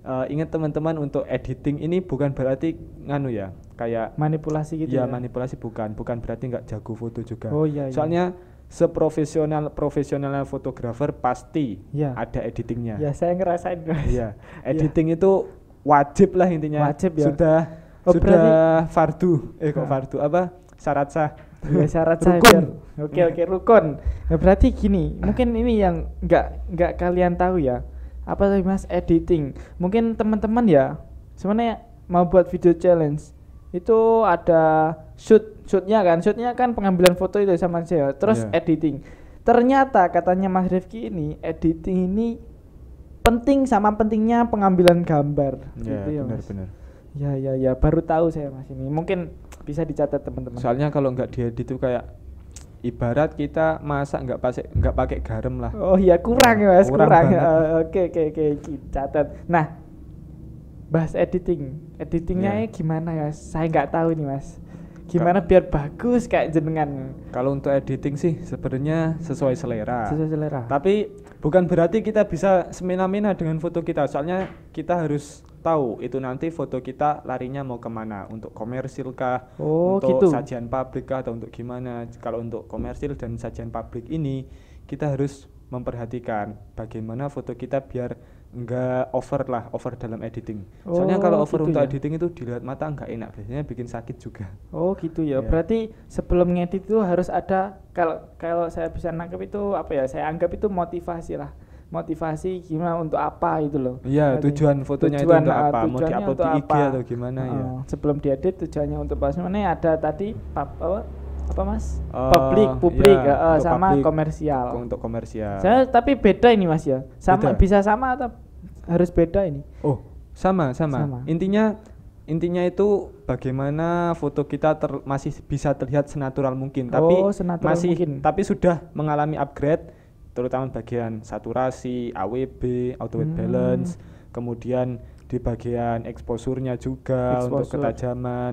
Uh, ingat teman-teman untuk editing ini bukan berarti nganu ya kayak manipulasi gitu ya, ya? manipulasi bukan bukan berarti nggak jago foto juga oh iya, iya. soalnya seprofesional profesionalnya fotografer pasti ya. ada editingnya ya saya ngerasain itu ya iya. editing ya. itu wajib lah intinya wajib ya sudah oh, sudah berarti... fardu eh kok nah. fardu apa syarat sah ya syarat sah rukun. oke oke okay, okay, rukun nah, berarti gini mungkin ini yang nggak nggak kalian tahu ya apa sih mas editing mungkin teman-teman ya sebenarnya mau buat video challenge itu ada shoot shootnya kan shootnya kan pengambilan foto itu sama saya terus yeah. editing ternyata katanya Mas Rifki ini editing ini penting sama pentingnya pengambilan gambar yeah, gitu ya bener, mas bener. ya ya ya baru tahu saya mas ini mungkin bisa dicatat teman-teman soalnya kalau nggak diedit itu kayak ibarat kita masak nggak pakai nggak pakai garam lah oh iya kurang ya mas kurang, kurang. Eh, oke oke oke catat nah bahas editing editingnya yeah. gimana ya saya nggak tahu nih mas gimana Ka biar bagus kayak jenengan kalau untuk editing sih sebenarnya sesuai selera sesuai selera tapi bukan berarti kita bisa semena-mena dengan foto kita soalnya kita harus tahu itu nanti foto kita larinya mau kemana untuk komersil kah oh, untuk gitu. sajian publik kah atau untuk gimana kalau untuk komersil dan sajian publik ini kita harus memperhatikan bagaimana foto kita biar nggak over lah over dalam editing oh, soalnya kalau over gitu untuk ya? editing itu dilihat mata nggak enak biasanya bikin sakit juga oh gitu ya yeah. berarti sebelum ngedit itu harus ada kalau kalau saya bisa nangkep itu apa ya saya anggap itu motivasi lah motivasi gimana untuk apa itu loh iya tujuan fotonya tujuan, itu untuk ah, apa mau diupload di IG apa? atau gimana oh, ya ah, sebelum diedit tujuannya untuk apa sebenarnya ada tadi apa, apa mas uh, publik iya, publik ya, uh, sama public, komersial untuk komersial saya tapi beda ini mas ya sama beda. bisa sama atau harus beda ini oh sama sama, sama. intinya intinya itu bagaimana foto kita ter, masih bisa terlihat senatural mungkin oh, tapi senatural masih mungkin. tapi sudah mengalami upgrade terutama bagian saturasi AWB auto white hmm. balance kemudian di bagian eksposurnya juga Exposure. untuk ketajaman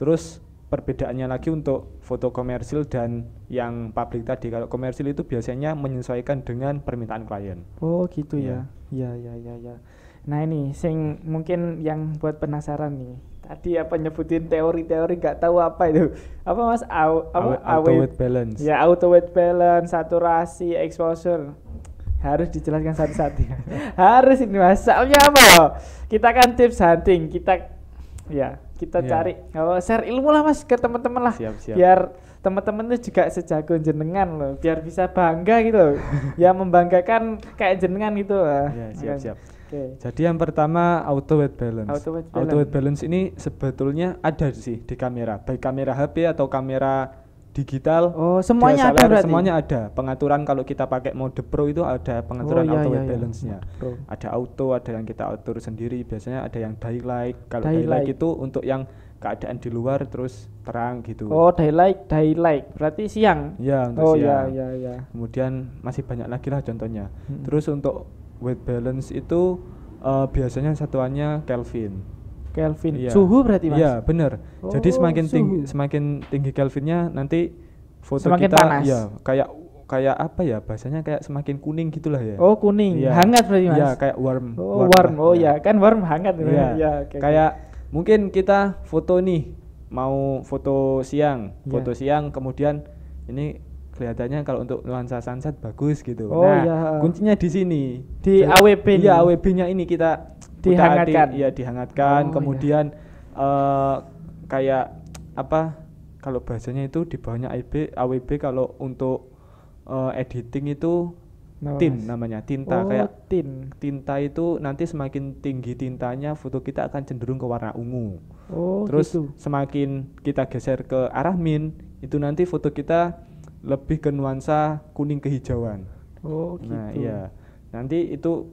terus perbedaannya lagi untuk foto komersil dan yang publik tadi. Kalau komersil itu biasanya menyesuaikan dengan permintaan klien. Oh, gitu ya. Ya, ya, ya, ya. ya. Nah, ini sing mungkin yang buat penasaran nih. Tadi apa nyebutin teori-teori nggak tahu apa itu. Apa Mas? Au, apa, auto weight balance. Ya, auto weight balance, saturasi, exposure harus dijelaskan satu-satu harus ini mas apa kita kan tips hunting kita ya kita yeah. cari oh, share ilmu lah mas ke teman-teman lah siap, siap. biar teman-teman tuh juga sejago jenengan loh biar bisa bangga gitu ya membanggakan kayak jenengan gitu lah yeah, siap Akan. siap okay. jadi yang pertama auto weight balance auto weight balance. balance ini sebetulnya ada sih di kamera baik kamera HP atau kamera digital. Oh, semuanya ada berarti. Semuanya ada. Pengaturan kalau kita pakai mode pro itu ada pengaturan oh, iya, auto iya, iya, balance-nya. pro. Ada auto, ada yang kita atur sendiri. Biasanya ada yang daylight. Kalau daylight. daylight itu untuk yang keadaan di luar terus terang gitu. Oh, daylight, daylight. Berarti siang. Ya, untuk oh, iya, siang. iya, iya, iya. Kemudian masih banyak lagi lah contohnya. Hmm. Terus untuk weight balance itu uh, biasanya satuannya Kelvin. Kelvin. Ya. Suhu berarti Mas. Iya, benar. Oh, Jadi semakin tinggi ya? semakin tinggi Kelvinnya nanti foto semakin kita panas. ya kayak kayak apa ya bahasanya kayak semakin kuning gitulah ya. Oh, kuning. Ya. Hangat berarti Mas. Iya, kayak warm. Oh, warm. warm. Oh ya. ya, kan warm hangat ya. Iya. ya. okay, kayak mungkin kita foto nih mau foto siang, ya. foto siang kemudian ini kelihatannya kalau untuk nuansa sunset bagus gitu. Oh, nah, ya. kuncinya di sini. Di AWB. Iya, AWB-nya ini kita dihangatkan ya dihangatkan oh, kemudian iya. uh, kayak apa kalau bahasanya itu di bawahnya IB AWB kalau untuk uh, editing itu Nama tin namanya tinta oh, kayak tin. tinta itu nanti semakin tinggi tintanya foto kita akan cenderung ke warna ungu oh, terus gitu. semakin kita geser ke arah min itu nanti foto kita lebih ke nuansa kuning kehijauan oh nah, gitu nah iya nanti itu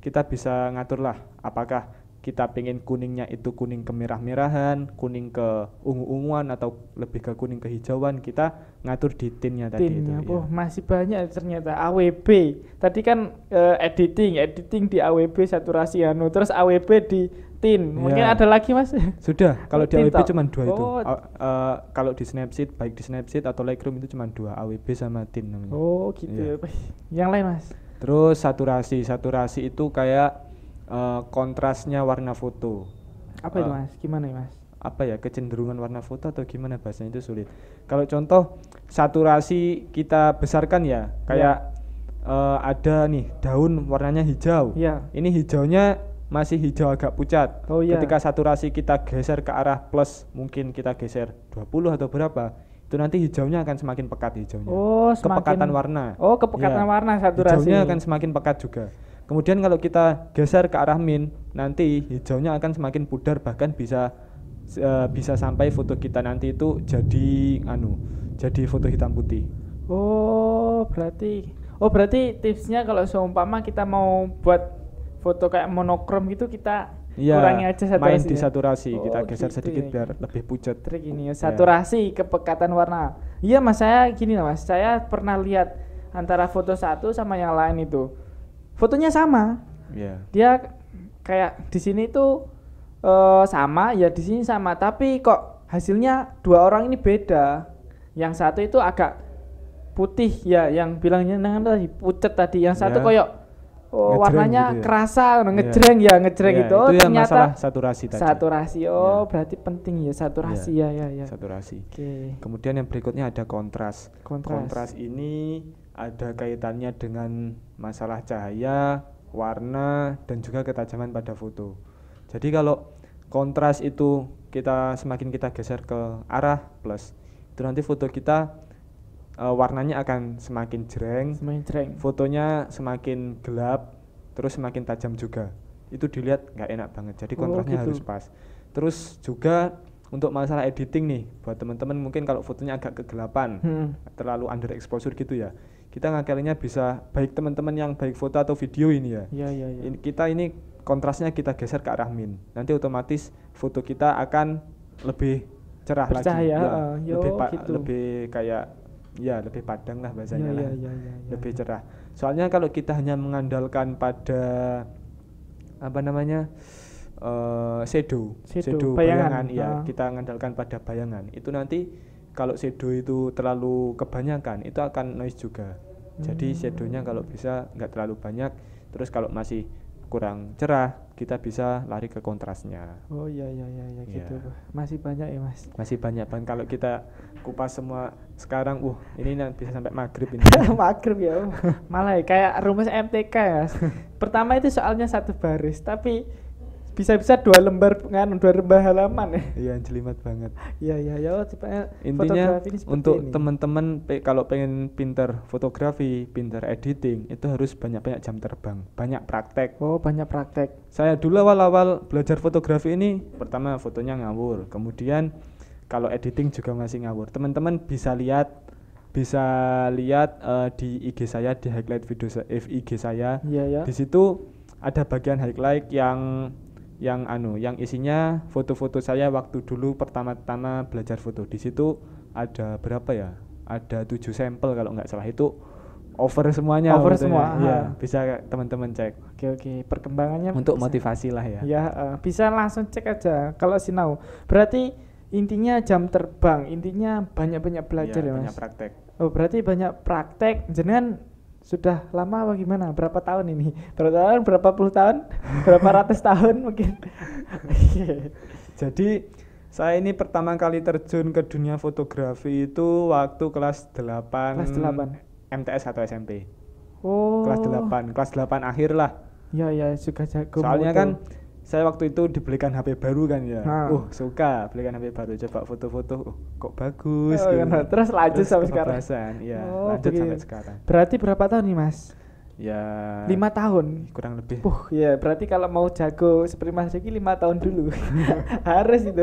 kita bisa ngatur lah. apakah kita pengen kuningnya itu kuning kemerah-merahan, kuning ke ungu-unguan atau lebih ke kuning kehijauan kita ngatur di tinnya tadi tinnya, itu. Iya. Oh, masih banyak ternyata AWB. Tadi kan uh, editing, editing di AWB saturasi anu, terus AWB di tin. Iya. Mungkin ada lagi Mas? Sudah, kalau di AWB cuma dua oh. itu. A uh, kalau di Snapseed baik di Snapseed atau Lightroom itu cuma dua, AWB sama tin namanya. Oh, gitu. Ya. Yang lain Mas? Terus saturasi, saturasi itu kayak uh, kontrasnya warna foto. Apa uh, itu eh, mas? Gimana ya mas? Apa ya kecenderungan warna foto atau gimana bahasanya itu sulit. Kalau contoh saturasi kita besarkan ya, kayak yeah. Iya. uh, ada nih daun warnanya hijau. Yeah. Ini hijaunya masih hijau agak pucat. Oh, yeah. Ketika saturasi kita geser ke arah plus, mungkin kita geser 20 atau berapa, itu nanti hijaunya akan semakin pekat hijaunya. Oh, semakin, kepekatan warna. Oh, kepekatan ya. warna saturasi. Hijaunya akan semakin pekat juga. Kemudian kalau kita geser ke arah min, nanti hijaunya akan semakin pudar bahkan bisa uh, bisa sampai foto kita nanti itu jadi anu, jadi foto hitam putih. Oh, berarti Oh, berarti tipsnya kalau seumpama kita mau buat foto kayak monokrom gitu kita ya, kurangi aja saturasi main di ya? saturasi oh, kita geser gitu sedikit ya. biar lebih pucat trik ini ya iya. saturasi ya. kepekatan warna iya mas saya gini lah mas saya pernah lihat antara foto satu sama yang lain itu fotonya sama yeah. dia kayak di sini itu uh, eh, sama ya di sini sama tapi kok hasilnya dua orang ini beda yang satu itu agak putih ya yang bilangnya tadi pucet tadi yang satu yeah. koyok oh warnanya gitu ya. kerasa iya. ngejreng yeah. ya ngejreng yeah, gitu itu yang ternyata masalah saturasi tadi saturasi iya. oh yeah. berarti penting ya saturasi yeah. ya ya ya iya. saturasi oke okay. kemudian yang berikutnya ada kontras kontras kontras ini ada kaitannya dengan masalah cahaya warna dan juga ketajaman pada foto jadi kalau kontras itu kita semakin kita geser ke arah plus itu nanti foto kita uh, warnanya akan semakin jereng, semakin jereng. Fotonya semakin gelap, terus semakin tajam juga. Itu dilihat nggak enak banget. Jadi kontrasnya oh, gitu. harus pas. Terus juga untuk masalah editing nih, buat teman-teman mungkin kalau fotonya agak kegelapan, hmm. terlalu under exposure gitu ya. Kita ngakalinya bisa baik teman-teman yang baik foto atau video ini ya. Iya, iya, iya. Kita ini kontrasnya kita geser ke arah min. Nanti otomatis foto kita akan lebih cerah Percaya, lagi. uh, yo, lebih gitu. lebih kayak ya lebih padang lah bahasanya ya, lah. Ya, ya, ya, ya, lebih cerah. Soalnya kalau kita hanya mengandalkan pada apa namanya? Uh, sedo, sedo, bayangan, bayangan ya uh. kita mengandalkan pada bayangan. Itu nanti kalau sedo itu terlalu kebanyakan itu akan noise juga. Hmm. Jadi sedonya kalau bisa nggak terlalu banyak. Terus kalau masih kurang cerah kita bisa lari ke kontrasnya. Oh iya iya iya ya, gitu. Masih banyak ya, Mas. Masih banyak banget kalau kita kupas semua sekarang uh ini nanti bisa sampai maghrib ini. maghrib ya. Oh. Malah ya, kayak rumus MTK ya. Pertama itu soalnya satu baris, tapi bisa-bisa dua lembar kan dua lembar halaman ya iya jelimet banget iya iya ya intinya untuk teman-teman pe kalau pengen pinter fotografi pinter editing itu harus banyak-banyak jam terbang banyak praktek oh banyak praktek saya dulu awal-awal belajar fotografi ini pertama fotonya ngawur kemudian kalau editing juga masih ngawur teman-teman bisa lihat bisa lihat uh, di IG saya di highlight video sa eh, IG saya iya ya. di situ ada bagian highlight yang yang anu yang isinya foto-foto saya waktu dulu pertama-tama belajar foto di situ ada berapa ya ada tujuh sampel kalau nggak salah itu over semuanya over semua ya bisa teman-teman cek oke oke perkembangannya untuk bisa. motivasi lah ya ya uh, bisa langsung cek aja kalau sinau berarti intinya jam terbang intinya iya, ya, banyak banyak belajar ya, ya mas banyak praktek oh berarti banyak praktek jenengan sudah lama apa gimana? Berapa tahun ini? Berapa tahun? Berapa puluh tahun? Berapa ratus tahun mungkin? Jadi saya ini pertama kali terjun ke dunia fotografi itu waktu kelas 8 kelas 8 MTS atau SMP. Oh. Kelas 8, kelas 8 akhir lah. Iya ya, suka jago. Soalnya kan kan saya waktu itu dibelikan HP baru kan ya. Nah. Uh, suka belikan HP baru coba foto-foto, uh, kok bagus oh, gitu. Terus lanjut sampai sekarang. Iya, oh, lanjut begini. sampai sekarang. Berarti berapa tahun nih, Mas? Ya. Lima tahun. Kurang lebih. Uh, ya, berarti kalau mau jago seperti Mas Riki lima tahun dulu. Harus itu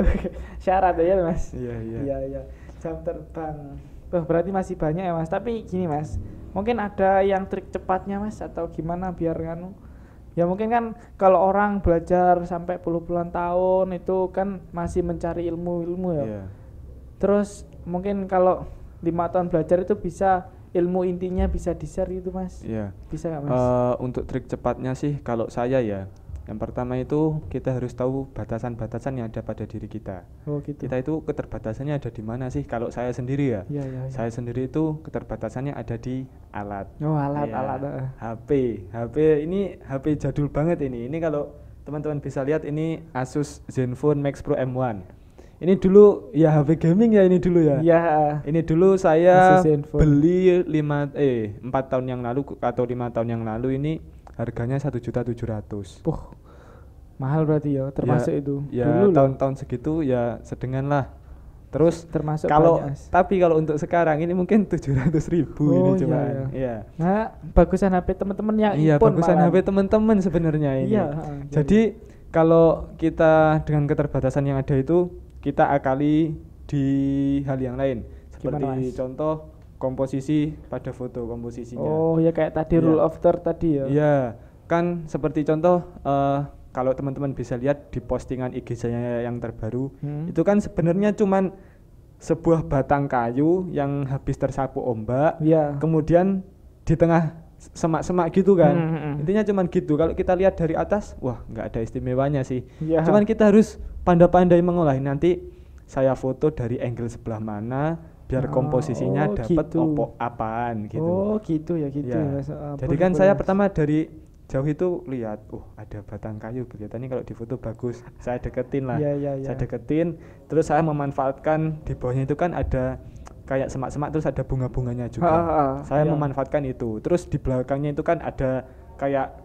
syarat ya, Mas. Iya, iya. Iya, iya. Jam terbang. oh, berarti masih banyak ya, Mas. Tapi gini, Mas. Mungkin ada yang trik cepatnya, Mas, atau gimana biar nganu ya mungkin kan kalau orang belajar sampai puluh-puluhan tahun itu kan masih mencari ilmu-ilmu ya. Yeah. Terus mungkin kalau lima tahun belajar itu bisa ilmu intinya bisa di share gitu mas. Iya. Yeah. Bisa nggak mas? Uh, untuk trik cepatnya sih kalau saya ya yang pertama itu kita harus tahu batasan-batasan yang ada pada diri kita. Oh gitu. Kita itu keterbatasannya ada di mana sih? Kalau saya sendiri ya, ya, ya, ya. saya sendiri itu keterbatasannya ada di alat. Oh alat, ya, alat. HP, HP ini HP jadul banget ini. Ini kalau teman-teman bisa lihat ini Asus ZenFone Max Pro M1. Ini dulu ya HP gaming ya ini dulu ya. Iya. Ini dulu saya beli lima eh empat tahun yang lalu atau lima tahun yang lalu ini harganya satu juta tujuh ratus mahal berarti ya termasuk ya, itu ya tahun-tahun segitu ya sedengan lah terus termasuk kalau tapi kalau untuk sekarang ini mungkin tujuh ratus ribu oh, ini iya, cuma iya, iya. nah bagusan HP teman-teman yang iya bagusan malam. HP teman-teman sebenarnya ini iya, jadi kalau kita dengan keterbatasan yang ada itu kita akali di hal yang lain seperti Gimana, contoh komposisi pada foto komposisinya. Oh ya kayak tadi yeah. rule of third tadi ya. Iya kan seperti contoh uh, kalau teman-teman bisa lihat di postingan IG saya yang terbaru hmm. itu kan sebenarnya cuman sebuah batang kayu yang habis tersapu ombak, yeah. kemudian di tengah semak-semak gitu kan hmm, hmm, hmm. intinya cuman gitu kalau kita lihat dari atas wah nggak ada istimewanya sih yeah. cuman kita harus pandai-pandai mengolah nanti saya foto dari angle sebelah mana biar oh, komposisinya oh, dapat gitu. opo apaan gitu. Oh, gitu ya gitu. Ya. ya. Ah, Jadi kan saya pertama dari jauh itu lihat, uh oh, ada batang kayu kelihatannya kalau di foto bagus. Saya deketin lah. Yeah, yeah, yeah. Saya ya. deketin, terus saya memanfaatkan di bawahnya itu kan ada kayak semak-semak terus ada bunga-bunganya juga. Ha, ha, ha, saya yeah. memanfaatkan itu. Terus di belakangnya itu kan ada kayak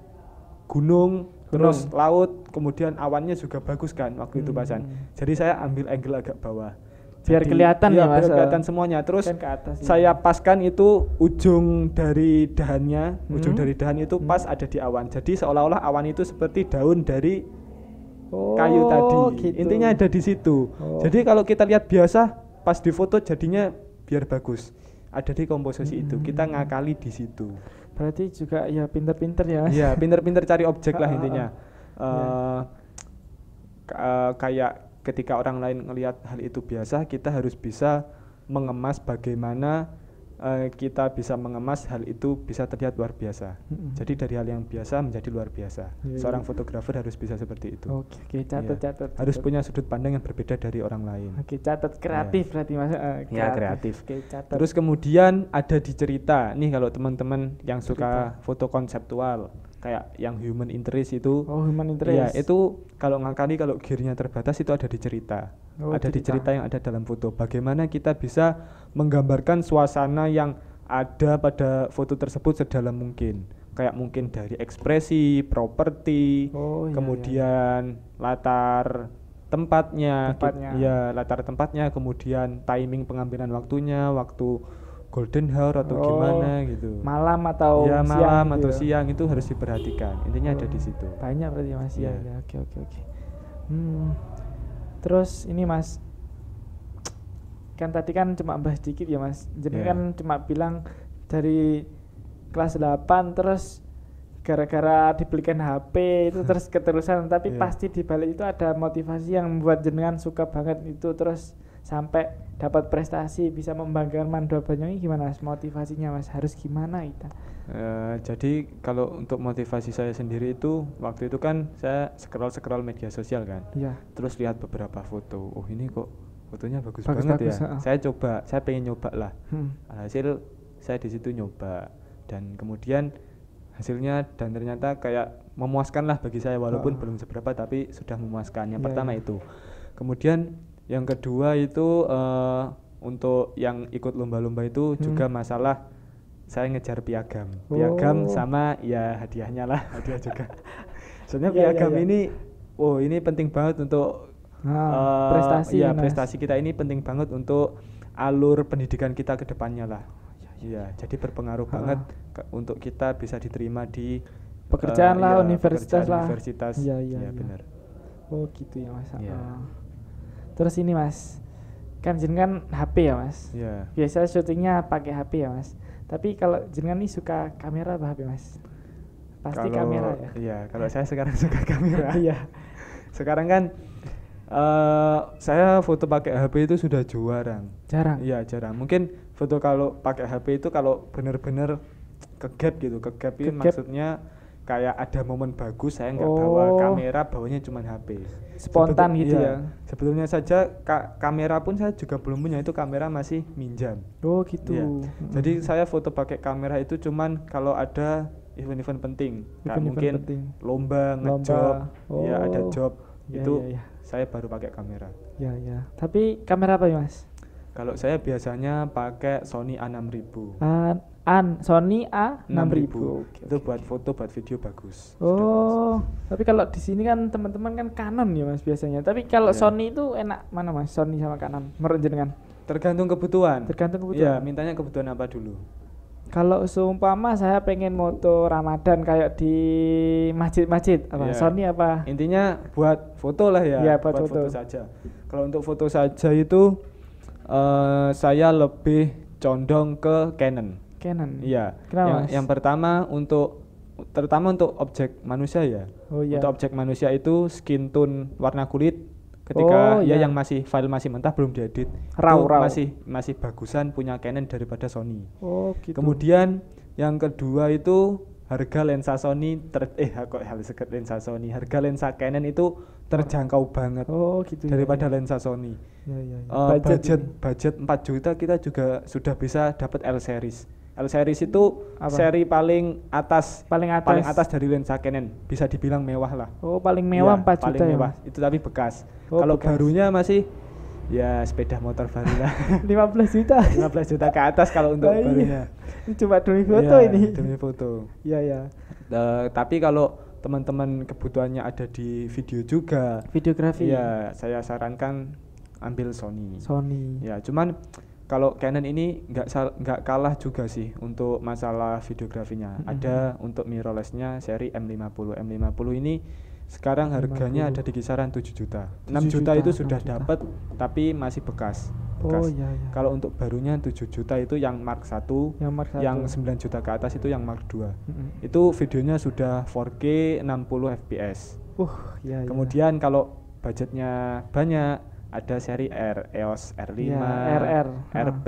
gunung, gunung. terus laut, kemudian awannya juga bagus kan waktu hmm. itu Pasan. Jadi saya ambil angle agak bawah biar kelihatan iya, ya kelihatan semuanya terus ke atas, iya. saya paskan itu ujung dari dahannya hmm. ujung dari dahan itu hmm. pas ada di awan jadi seolah-olah awan itu seperti daun dari oh, kayu tadi gitu. intinya ada di situ oh. jadi kalau kita lihat biasa pas di foto jadinya biar bagus ada di komposisi hmm. itu kita ngakali di situ berarti juga ya pinter-pinter ya ya pinter-pinter cari objek lah ah, ah, intinya uh, yeah. uh, kayak ketika orang lain melihat hal itu biasa kita harus bisa mengemas bagaimana uh, kita bisa mengemas hal itu bisa terlihat luar biasa mm-hmm. jadi dari hal yang biasa menjadi luar biasa yeah, iya. seorang fotografer harus bisa seperti itu oke okay, okay, catat, yeah. catat harus punya sudut pandang yang berbeda dari orang lain oke okay, catat kreatif yeah. berarti mas uh, kreatif. ya kreatif okay, catat. terus kemudian ada di cerita nih kalau teman-teman yang cerita. suka foto konseptual kayak yang human interest itu oh human iya, interest ya itu kalau ngakali kalau gearnya terbatas itu ada di cerita oh, ada di cerita yang ada dalam foto bagaimana kita bisa menggambarkan suasana yang ada pada foto tersebut sedalam mungkin kayak mungkin dari ekspresi, properti, oh, iya, kemudian iya. latar tempatnya, tempatnya. ya latar tempatnya, kemudian timing pengambilan waktunya, waktu golden hour atau oh, gimana gitu malam atau ya malam siang gitu atau ya. siang itu harus diperhatikan intinya oh, ada di situ banyak berarti mas oke ya iya. iya. oke oke oke hmm. terus ini mas kan tadi kan cuma bahas sedikit ya mas jadi yeah. kan cuma bilang dari kelas 8 terus gara-gara dibelikan HP itu terus keterusan tapi yeah. pasti di balik itu ada motivasi yang membuat jenengan suka banget itu terus sampai dapat prestasi bisa membanggakan Mandua Banyuwangi gimana mas motivasinya mas harus gimana kita uh, jadi kalau untuk motivasi saya sendiri itu waktu itu kan saya scroll scroll media sosial kan ya. terus lihat beberapa foto oh ini kok fotonya bagus, bagus banget bagus, ya uh. saya coba saya pengen nyoba lah hmm. hasil saya di situ nyoba dan kemudian hasilnya dan ternyata kayak memuaskan lah bagi saya walaupun uh. belum seberapa tapi sudah memuaskan yang yeah, pertama iya. itu kemudian yang kedua itu uh, untuk yang ikut lomba-lomba itu hmm. juga masalah saya ngejar piagam oh. piagam sama ya hadiahnya lah hadiah juga soalnya yeah, iya, piagam yeah, yeah. ini oh ini penting banget untuk ah, uh, prestasi ya prestasi kita ini penting banget untuk alur pendidikan kita ke depannya lah Iya, iya, iya jadi berpengaruh ah. banget ke, untuk kita bisa diterima di pekerjaan uh, lah, ya, universitas pekerjaan lah. Universitas. Iya, iya. Ya, ya. benar. Oh, gitu ya, Mas. Ya. Ah. Terus ini Mas, kan jenengan HP ya Mas? Yeah. Biasa syutingnya pakai HP ya Mas. Tapi kalau jenengan ini suka kamera apa HP Mas? Pasti kalo, kamera ya. Iya, kalau saya sekarang suka kamera. Iya. sekarang kan uh, saya foto pakai HP itu sudah juaran. Jarang. Iya, jarang. Mungkin foto kalau pakai HP itu kalau bener-bener kegap gap gitu. Ke maksudnya... -gap. maksudnya kayak ada momen bagus saya nggak oh. bawa kamera bawanya cuma HP spontan gitu iya. ya sebetulnya saja ka kamera pun saya juga belum punya itu kamera masih minjam oh gitu ya. hmm. jadi saya foto pakai kamera itu cuma kalau ada event-event penting event, -event mungkin penting. lomba ngejob iya, oh. ya ada job ya, itu ya, ya. saya baru pakai kamera ya ya tapi kamera apa ya mas kalau saya biasanya pakai Sony A6000 ah An Sony A 6000. Okay, itu buat foto, buat video bagus. Oh, bagus. tapi kalau di sini kan teman-teman kan Canon ya Mas biasanya. Tapi kalau yeah. Sony itu enak mana Mas? Sony sama Canon merenjen Tergantung kebutuhan. Tergantung iya, kebutuhan. Ya, mintanya kebutuhan apa dulu. Kalau seumpama saya pengen moto Ramadan kayak di masjid-masjid apa yeah. Sony apa? Intinya buat foto lah ya. Yeah, buat, buat foto. foto saja. Kalau untuk foto saja itu uh, saya lebih condong ke Canon. Canon. Iya. Kenapa? Yang, yang pertama untuk terutama untuk objek manusia ya. Oh iya. Untuk objek manusia itu skin tone warna kulit ketika oh, ya iya. yang masih file masih mentah belum diedit raw, raw. masih masih bagusan punya Canon daripada Sony. Oh gitu. Kemudian yang kedua itu harga lensa Sony ter eh kok seket lensa Sony harga lensa Canon itu terjangkau banget oh, gitu, ya. daripada lensa Sony. Ya, ya, ya. Uh, budget budget, budget 4 juta kita juga sudah bisa dapat L series. L series itu apa? seri paling atas paling atas paling atas dari lensa Canon bisa dibilang mewah lah oh paling mewah iya, ya, 4 paling mewah itu tapi bekas oh, kalau barunya masih ya sepeda motor baru lah 15 juta 15 juta ke atas kalau untuk iya. barunya ini cuma demi iya, foto ya, ini demi foto iya ya uh, tapi kalau teman-teman kebutuhannya ada di video juga videografi ya saya sarankan ambil Sony Sony ya cuman kalau Canon ini nggak nggak kalah juga sih untuk masalah videografinya. Mm -hmm. Ada untuk mirrorlessnya seri M50. M50 ini sekarang harganya 50. ada di kisaran 7 juta. 7 6 juta, juta itu sudah dapat tapi masih bekas. Oh, bekas. Oh iya, iya. Kalau untuk barunya 7 juta itu yang Mark 1, yang, Mark 1. yang 9 juta ke atas itu yang Mark 2. Mm -hmm. Itu videonya sudah 4K 60 fps. Uh, iya, iya. Kemudian kalau budgetnya banyak ada seri R EOS R5 ya, RR RP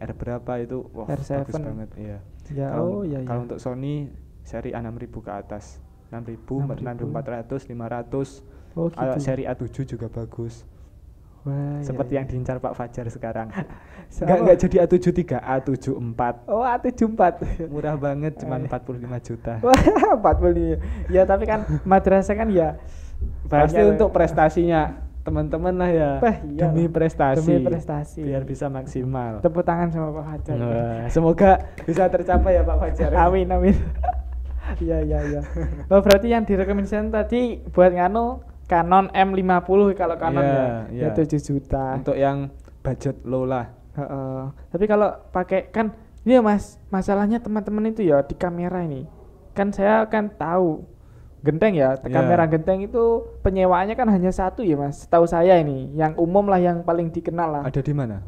ah. R berapa itu wah wow, R7. bagus banget iya ya, kalau oh, ya, kalau ya. untuk Sony seri A6000 ke atas 6000 6400 500 oh, gitu. Uh, seri A7 juga bagus Wah, iya, seperti ya, yang ya. diincar Pak Fajar sekarang. Enggak enggak jadi A73, A74. Oh, A74. Murah banget cuma 45 iya. juta. Wah, 45. Ya, tapi kan madrasah kan ya pasti ya. untuk prestasinya teman-teman lah ya demi prestasi demi prestasi biar bisa maksimal tepuk tangan sama Pak Fajar nah, semoga bisa tercapai ya Pak Fajar amin amin iya iya iya oh, berarti yang direkomendasikan tadi buat nganu Canon M50 kalau Canon yeah, ya, yeah. Iya. 7 juta untuk yang budget low lah uh, uh. tapi kalau pakai kan ini ya mas masalahnya teman-teman itu ya di kamera ini kan saya kan tahu genteng ya yeah. kamera genteng itu penyewaannya kan hanya satu ya mas setahu saya ini yang umum lah yang paling dikenal lah ada di mana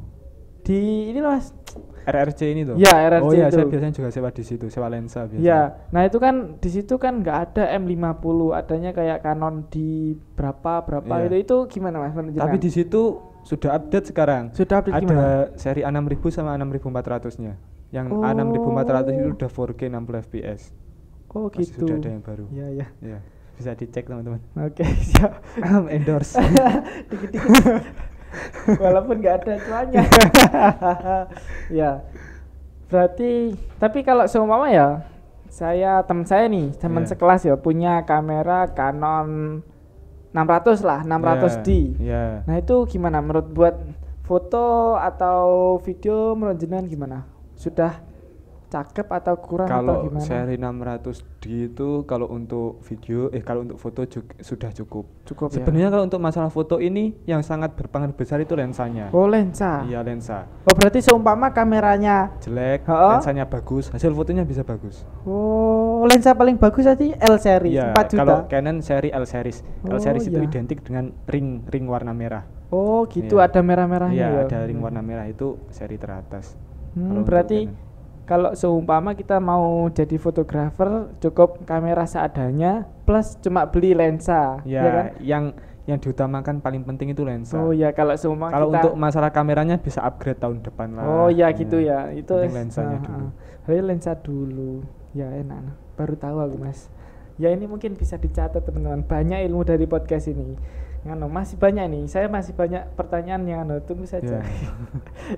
di ini loh mas RRC ini tuh ya RRC oh iya saya biasanya juga sewa di situ sewa lensa biasanya ya nah itu kan di situ kan nggak ada M50 adanya kayak Canon di berapa berapa yeah. itu itu gimana mas menurut tapi di situ sudah update sekarang sudah update ada gimana? seri A6000 sama A6400 nya yang oh. A6400 itu udah 4K 60 fps Oh Masih gitu. Sudah ada yang baru. Iya iya. Ya. Bisa dicek teman-teman. Oke okay, siap. Endorse. Dikit-dikit. Walaupun nggak ada cuannya. ya. Berarti tapi kalau seumpama ya saya teman saya nih teman yeah. sekelas ya punya kamera Canon 600 lah 600D. Yeah. Yeah. Nah itu gimana menurut buat foto atau video menurut jenengan gimana? Sudah cakep atau kurang kalau atau gimana? Kalau seri 600 d itu kalau untuk video eh kalau untuk foto juga sudah cukup. Cukup ya? Sebenarnya ya. kalau untuk masalah foto ini yang sangat berpengaruh besar itu lensanya. Oh, lensa. Iya, lensa. Oh, berarti seumpama kameranya jelek, oh. lensanya bagus, hasil fotonya bisa bagus. Oh, lensa paling bagus tadi L series ya, 4 juta. Kalau Canon seri L series. Oh, L series itu iya. identik dengan ring ring warna merah. Oh, gitu ya. ada merah-merahnya. Iya, ya. ada ring hmm. warna merah itu seri teratas. Hmm, kalau berarti kalau seumpama kita mau jadi fotografer cukup kamera seadanya plus cuma beli lensa ya, ya kan yang yang diutamakan paling penting itu lensa. Oh ya kalau seumpama kalau kita... untuk masalah kameranya bisa upgrade tahun depan lah. Oh ya, gitu ya itu lensanya uh, dulu. lensa dulu ya enak baru tahu aku mas. Ya ini mungkin bisa dicatat teman-teman banyak ilmu dari podcast ini. Ngano masih banyak nih. Saya masih banyak pertanyaan yang Ngano tunggu saja. Yeah.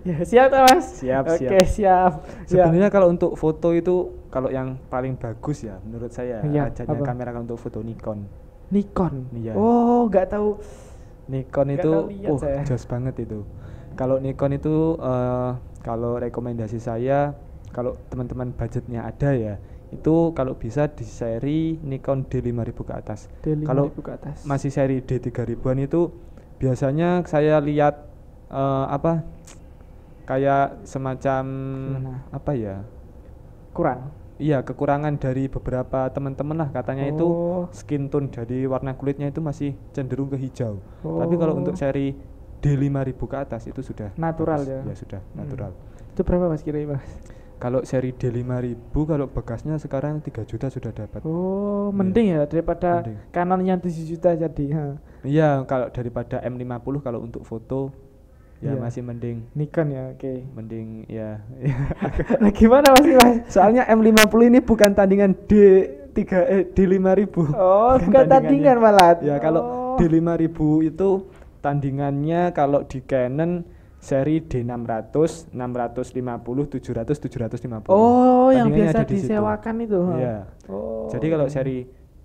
ya, siap ta Mas? Siap, Oke, okay, siap. siap. Sebenarnya ya. kalau untuk foto itu kalau yang paling bagus ya menurut saya ya, adanya apa? kamera kan untuk foto Nikon. Nikon. Iya. Oh, nggak tahu Nikon gak itu tahu oh, jos banget itu. Kalau Nikon itu uh, kalau rekomendasi saya kalau teman-teman budgetnya ada ya itu kalau bisa di seri Nikon D5000 ke atas. D5000 kalau ke atas. masih seri D3000-an itu biasanya saya lihat uh, apa kayak semacam Gimana? apa ya? Kurang. Iya, kekurangan dari beberapa teman-teman lah katanya oh. itu skin tone jadi warna kulitnya itu masih cenderung ke hijau. Oh. Tapi kalau oh. untuk seri D5000 ke atas itu sudah natural bagus. ya. Ya sudah hmm. natural. Hmm. Itu berapa Mas kira-kira? kalau seri D 5000 kalau bekasnya sekarang 3 juta sudah dapat. Oh, iya. mending ya, daripada mending. kanannya 7 juta jadi. Iya, kalau daripada M50 kalau untuk foto ya yeah. masih mending Nikon ya, oke. Okay. Mending ya. nah, gimana Mas Mas? Soalnya M50 ini bukan tandingan D 3 eh D 5000. Oh, bukan, bukan tandingan malah. Ya, kalau oh. D 5000 itu tandingannya kalau di Canon seri D600, 650, 700, 750. Oh, yang biasa di disewakan di itu. Iya. Oh. Jadi kalau seri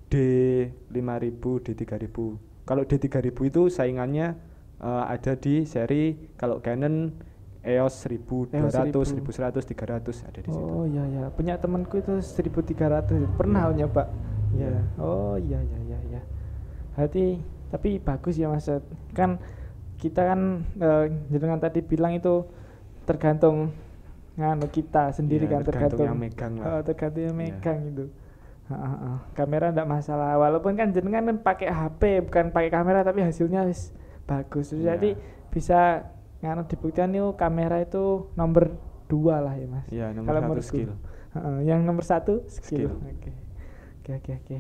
D5000, D3000. Kalau D3000 itu saingannya uh, ada di seri kalau Canon EOS 1200, 1100, 300 ada di situ. Oh iya iya. Punya temanku itu 1300 pernah yeah. nyoba. Iya. Yeah. Oh iya iya iya iya. Hati tapi bagus ya Mas. Kan kita kan eh, jenengan tadi bilang itu tergantung nganu kita sendiri yeah, kan tergantung, tergantung yang megang lah. Oh, tergantung yang iya. megang yeah. itu. Kamera enggak masalah walaupun kan jenengan kan pakai HP bukan pakai kamera tapi hasilnya bagus. yeah. Jadi bisa nganu dibuktikan nih kamera itu nomor dua lah ya mas. yeah, nomor Kalau satu skill. Uh, yang nomor satu skill. Oke oke oke.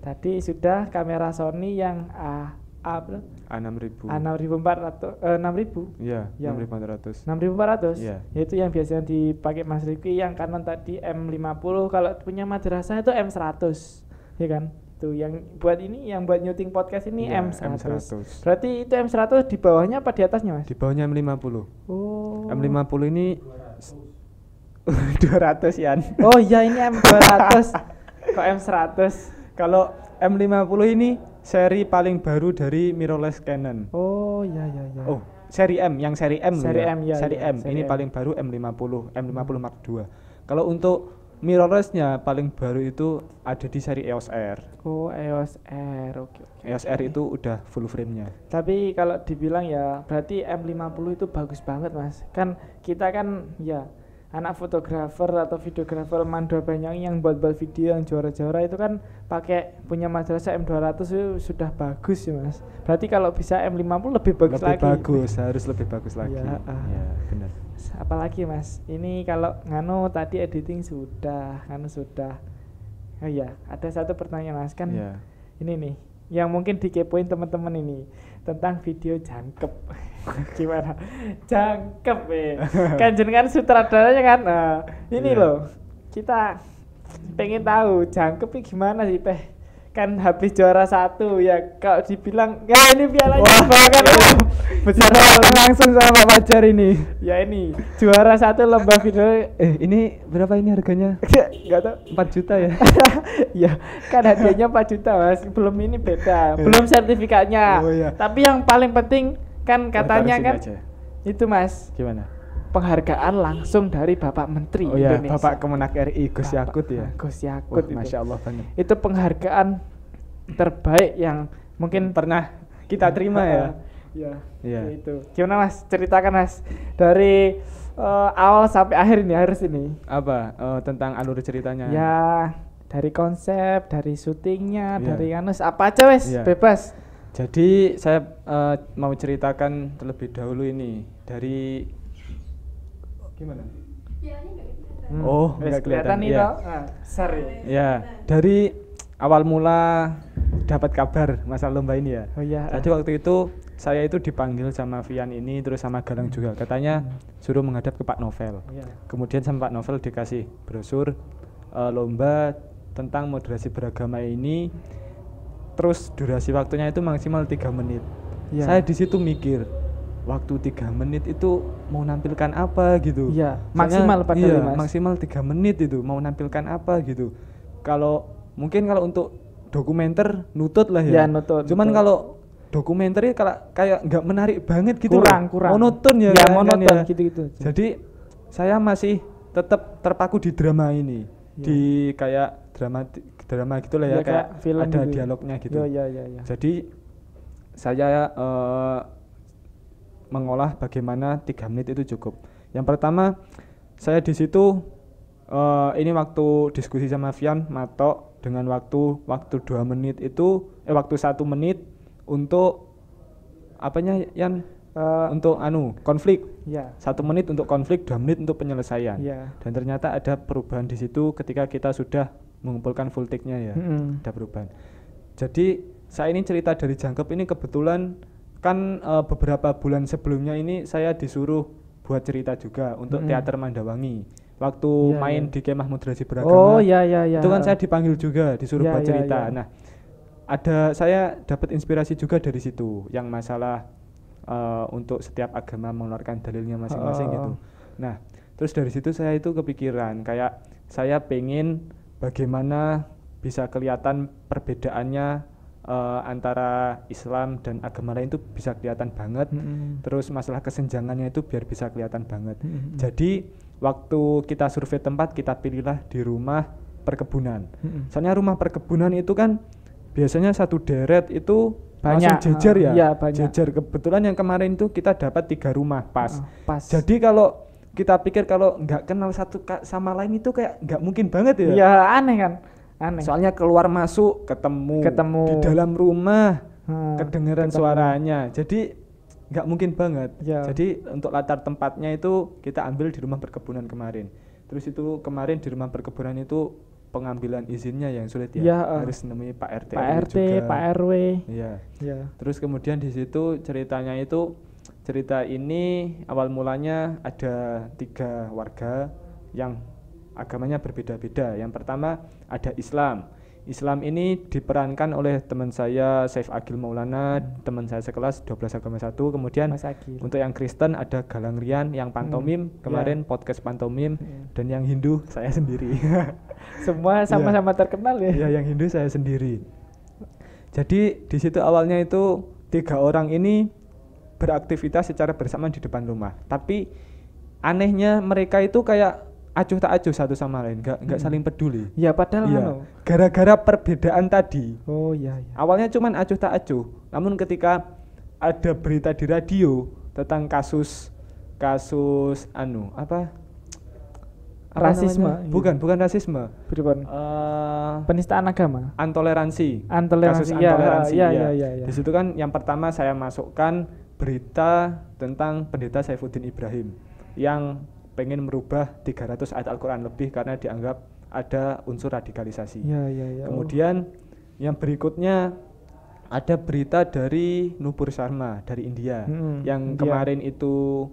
Tadi sudah kamera Sony yang A apa? Ah, enam ribu ah, enam ribu empat ratus eh, enam ribu ya enam ribu empat ratus enam ribu empat ratus iya. itu yang biasanya dipakai Mas Riki yang kanan tadi M lima puluh. kalau punya madrasah itu M seratus. ya kan itu yang buat ini yang buat nyuting podcast ini iya, m seratus. Berarti itu m seratus di bawahnya apa di atasnya, Mas? Di bawahnya m lima puluh. Oh. m lima puluh ini dua ratus ya? Oh iya ini m dua ratus. Kok m seratus. Kalau m lima puluh ini seri paling baru dari mirrorless Canon. Oh ya ya ya. Oh seri M yang seri M seri ya. M ya seri ya, M seri ini M. paling baru M50 M50 hmm. Mark II kalau untuk mirrorlessnya paling baru itu ada di seri EOS R oh EOS R oke okay, EOS R itu udah full frame nya tapi kalau dibilang ya berarti M50 itu bagus banget mas kan kita kan ya anak fotografer atau videografer mandor banyak yang buat-buat video yang juara-juara itu kan pakai punya madrasah M200 itu sudah bagus ya mas berarti kalau bisa M50 lebih bagus lebih lagi lebih bagus, harus lebih bagus lagi ya, uh. ya benar apalagi mas ini kalau ngano tadi editing sudah ngano sudah oh iya ada satu pertanyaan mas kan ya. ini nih yang mungkin dikepoin teman-teman ini tentang video jangkep gimana jangkep eh kan jenengan sutradaranya kan uh, ini yeah. loh kita pengen tahu jangkep gimana sih peh kan habis juara satu ya kalau dibilang ya ini piala Wah, banget kan, iya. besar langsung sama pacar ini ya ini juara satu lomba video eh ini berapa ini harganya nggak tahu 4 juta ya ya kan hadiahnya 4 juta mas belum ini beda iya. belum sertifikatnya oh, iya. tapi yang paling penting kan oh, katanya kan itu mas gimana penghargaan langsung dari Bapak Menteri oh, iya, Indonesia. Ya, Bapak Kemenak RI Gus Yakut ya. Gus Yakut. Wah, Masya Allah banget. Itu penghargaan terbaik yang mungkin pernah kita terima ya. Ya, ya. itu. Gimana Mas? Ceritakan Mas dari uh, awal sampai akhir ini harus ini. Apa? Uh, tentang alur ceritanya. Ya, dari konsep, dari syutingnya, ya. dari Anus apa aja wes, ya. bebas jadi saya uh, mau ceritakan terlebih dahulu ini dari gimana? Hmm. Oh, nggak kelihatan. ya. Ya, dari awal mula dapat kabar masalah lomba ini ya. Oh iya. Jadi ah. waktu itu saya itu dipanggil sama Vian ini terus sama Galang juga. Katanya suruh menghadap ke Pak Novel. iya. Kemudian sama Pak Novel dikasih brosur uh, lomba tentang moderasi beragama ini terus durasi waktunya itu maksimal tiga menit yeah. saya di situ mikir waktu tiga menit itu mau nampilkan apa gitu yeah, maksimal pada iya, maksimal tiga menit itu mau nampilkan apa gitu kalau mungkin kalau untuk dokumenter nutut lah ya, ya nutut, cuman kalau dokumenter ya kalau kayak nggak menarik banget gitu kurang loh. kurang monoton ya, ya monoton ya. gitu gitu jadi saya masih tetap terpaku di drama ini ya. di kayak drama drama gitulah ya, ya kayak, film ada gitu. Ya. dialognya gitu. Ya, ya, ya, ya. Jadi saya uh, mengolah bagaimana tiga menit itu cukup. Yang pertama saya di situ uh, ini waktu diskusi sama Vian Matok dengan waktu waktu dua menit itu eh waktu satu menit untuk apanya yang uh, eh, untuk anu konflik yeah. satu menit untuk konflik dua menit untuk penyelesaian yeah. dan ternyata ada perubahan di situ ketika kita sudah mengumpulkan voltiknya ya mm-hmm. ada perubahan jadi saya ini cerita dari jangkep ini kebetulan kan e, beberapa bulan sebelumnya ini saya disuruh buat cerita juga untuk mm-hmm. teater Mandawangi waktu yeah, iya. main yeah. di kemah moderasi beragama oh, yeah, yeah, yeah. itu kan saya dipanggil juga disuruh yeah, buat iya, cerita yeah, yeah. nah ada saya dapat inspirasi juga dari situ yang masalah e, untuk setiap agama mengeluarkan dalilnya masing-masing oh. gitu. Nah, terus dari situ saya itu kepikiran kayak saya pengen bagaimana bisa kelihatan perbedaannya uh, antara Islam dan agama lain itu bisa kelihatan banget. Mm -hmm. Terus masalah kesenjangannya itu biar bisa kelihatan banget. Mm -hmm. Jadi waktu kita survei tempat kita pilihlah di rumah perkebunan. Mm -hmm. Soalnya rumah perkebunan itu kan biasanya satu deret itu banyak jejer ya. ya banyak. Jejer kebetulan yang kemarin itu kita dapat tiga rumah pas. Uh, pas. Jadi kalau kita pikir kalau nggak kenal satu sama lain itu kayak nggak mungkin banget ya. Iya aneh kan, aneh. Soalnya keluar masuk ketemu, ketemu di dalam rumah hmm, kedengeran ketemu. suaranya. Jadi nggak mungkin banget. Ya. Jadi untuk latar tempatnya itu kita ambil di rumah perkebunan kemarin. Terus itu kemarin di rumah perkebunan itu pengambilan izinnya yang sulit ya, ya uh, harus nemuin Pak RT, Pak RT, juga. Pak RW. Iya. Ya. Terus kemudian di situ ceritanya itu cerita ini awal mulanya ada tiga warga yang agamanya berbeda-beda. Yang pertama ada Islam. Islam ini diperankan oleh teman saya Saif Agil Maulana, teman saya sekelas 12 agama 1. Kemudian untuk yang Kristen ada Galang Rian, yang pantomim hmm. kemarin yeah. podcast pantomim yeah. dan yang Hindu saya sendiri. Semua iya. sama-sama yeah. terkenal ya. Ya, yang Hindu saya sendiri. Jadi di situ awalnya itu tiga orang ini beraktivitas secara bersama di depan rumah tapi anehnya mereka itu kayak acuh tak acuh satu sama lain nggak nggak hmm. saling peduli ya padahal ya, gara-gara perbedaan tadi oh iya. ya awalnya cuman acuh tak acuh namun ketika ada berita di radio tentang kasus kasus anu apa rasisme namanya? bukan iya. bukan rasisme uh, penistaan agama antoleransi antoleransi kasus ya, antoleransi ya, ya. ya, ya, ya. di situ kan yang pertama saya masukkan berita tentang pendeta Saifuddin Ibrahim yang pengen merubah 300 ayat Al-Quran lebih karena dianggap ada unsur radikalisasi. Ya, ya, ya. Kemudian oh. yang berikutnya ada berita dari Nupur Sharma dari India hmm, yang India. kemarin itu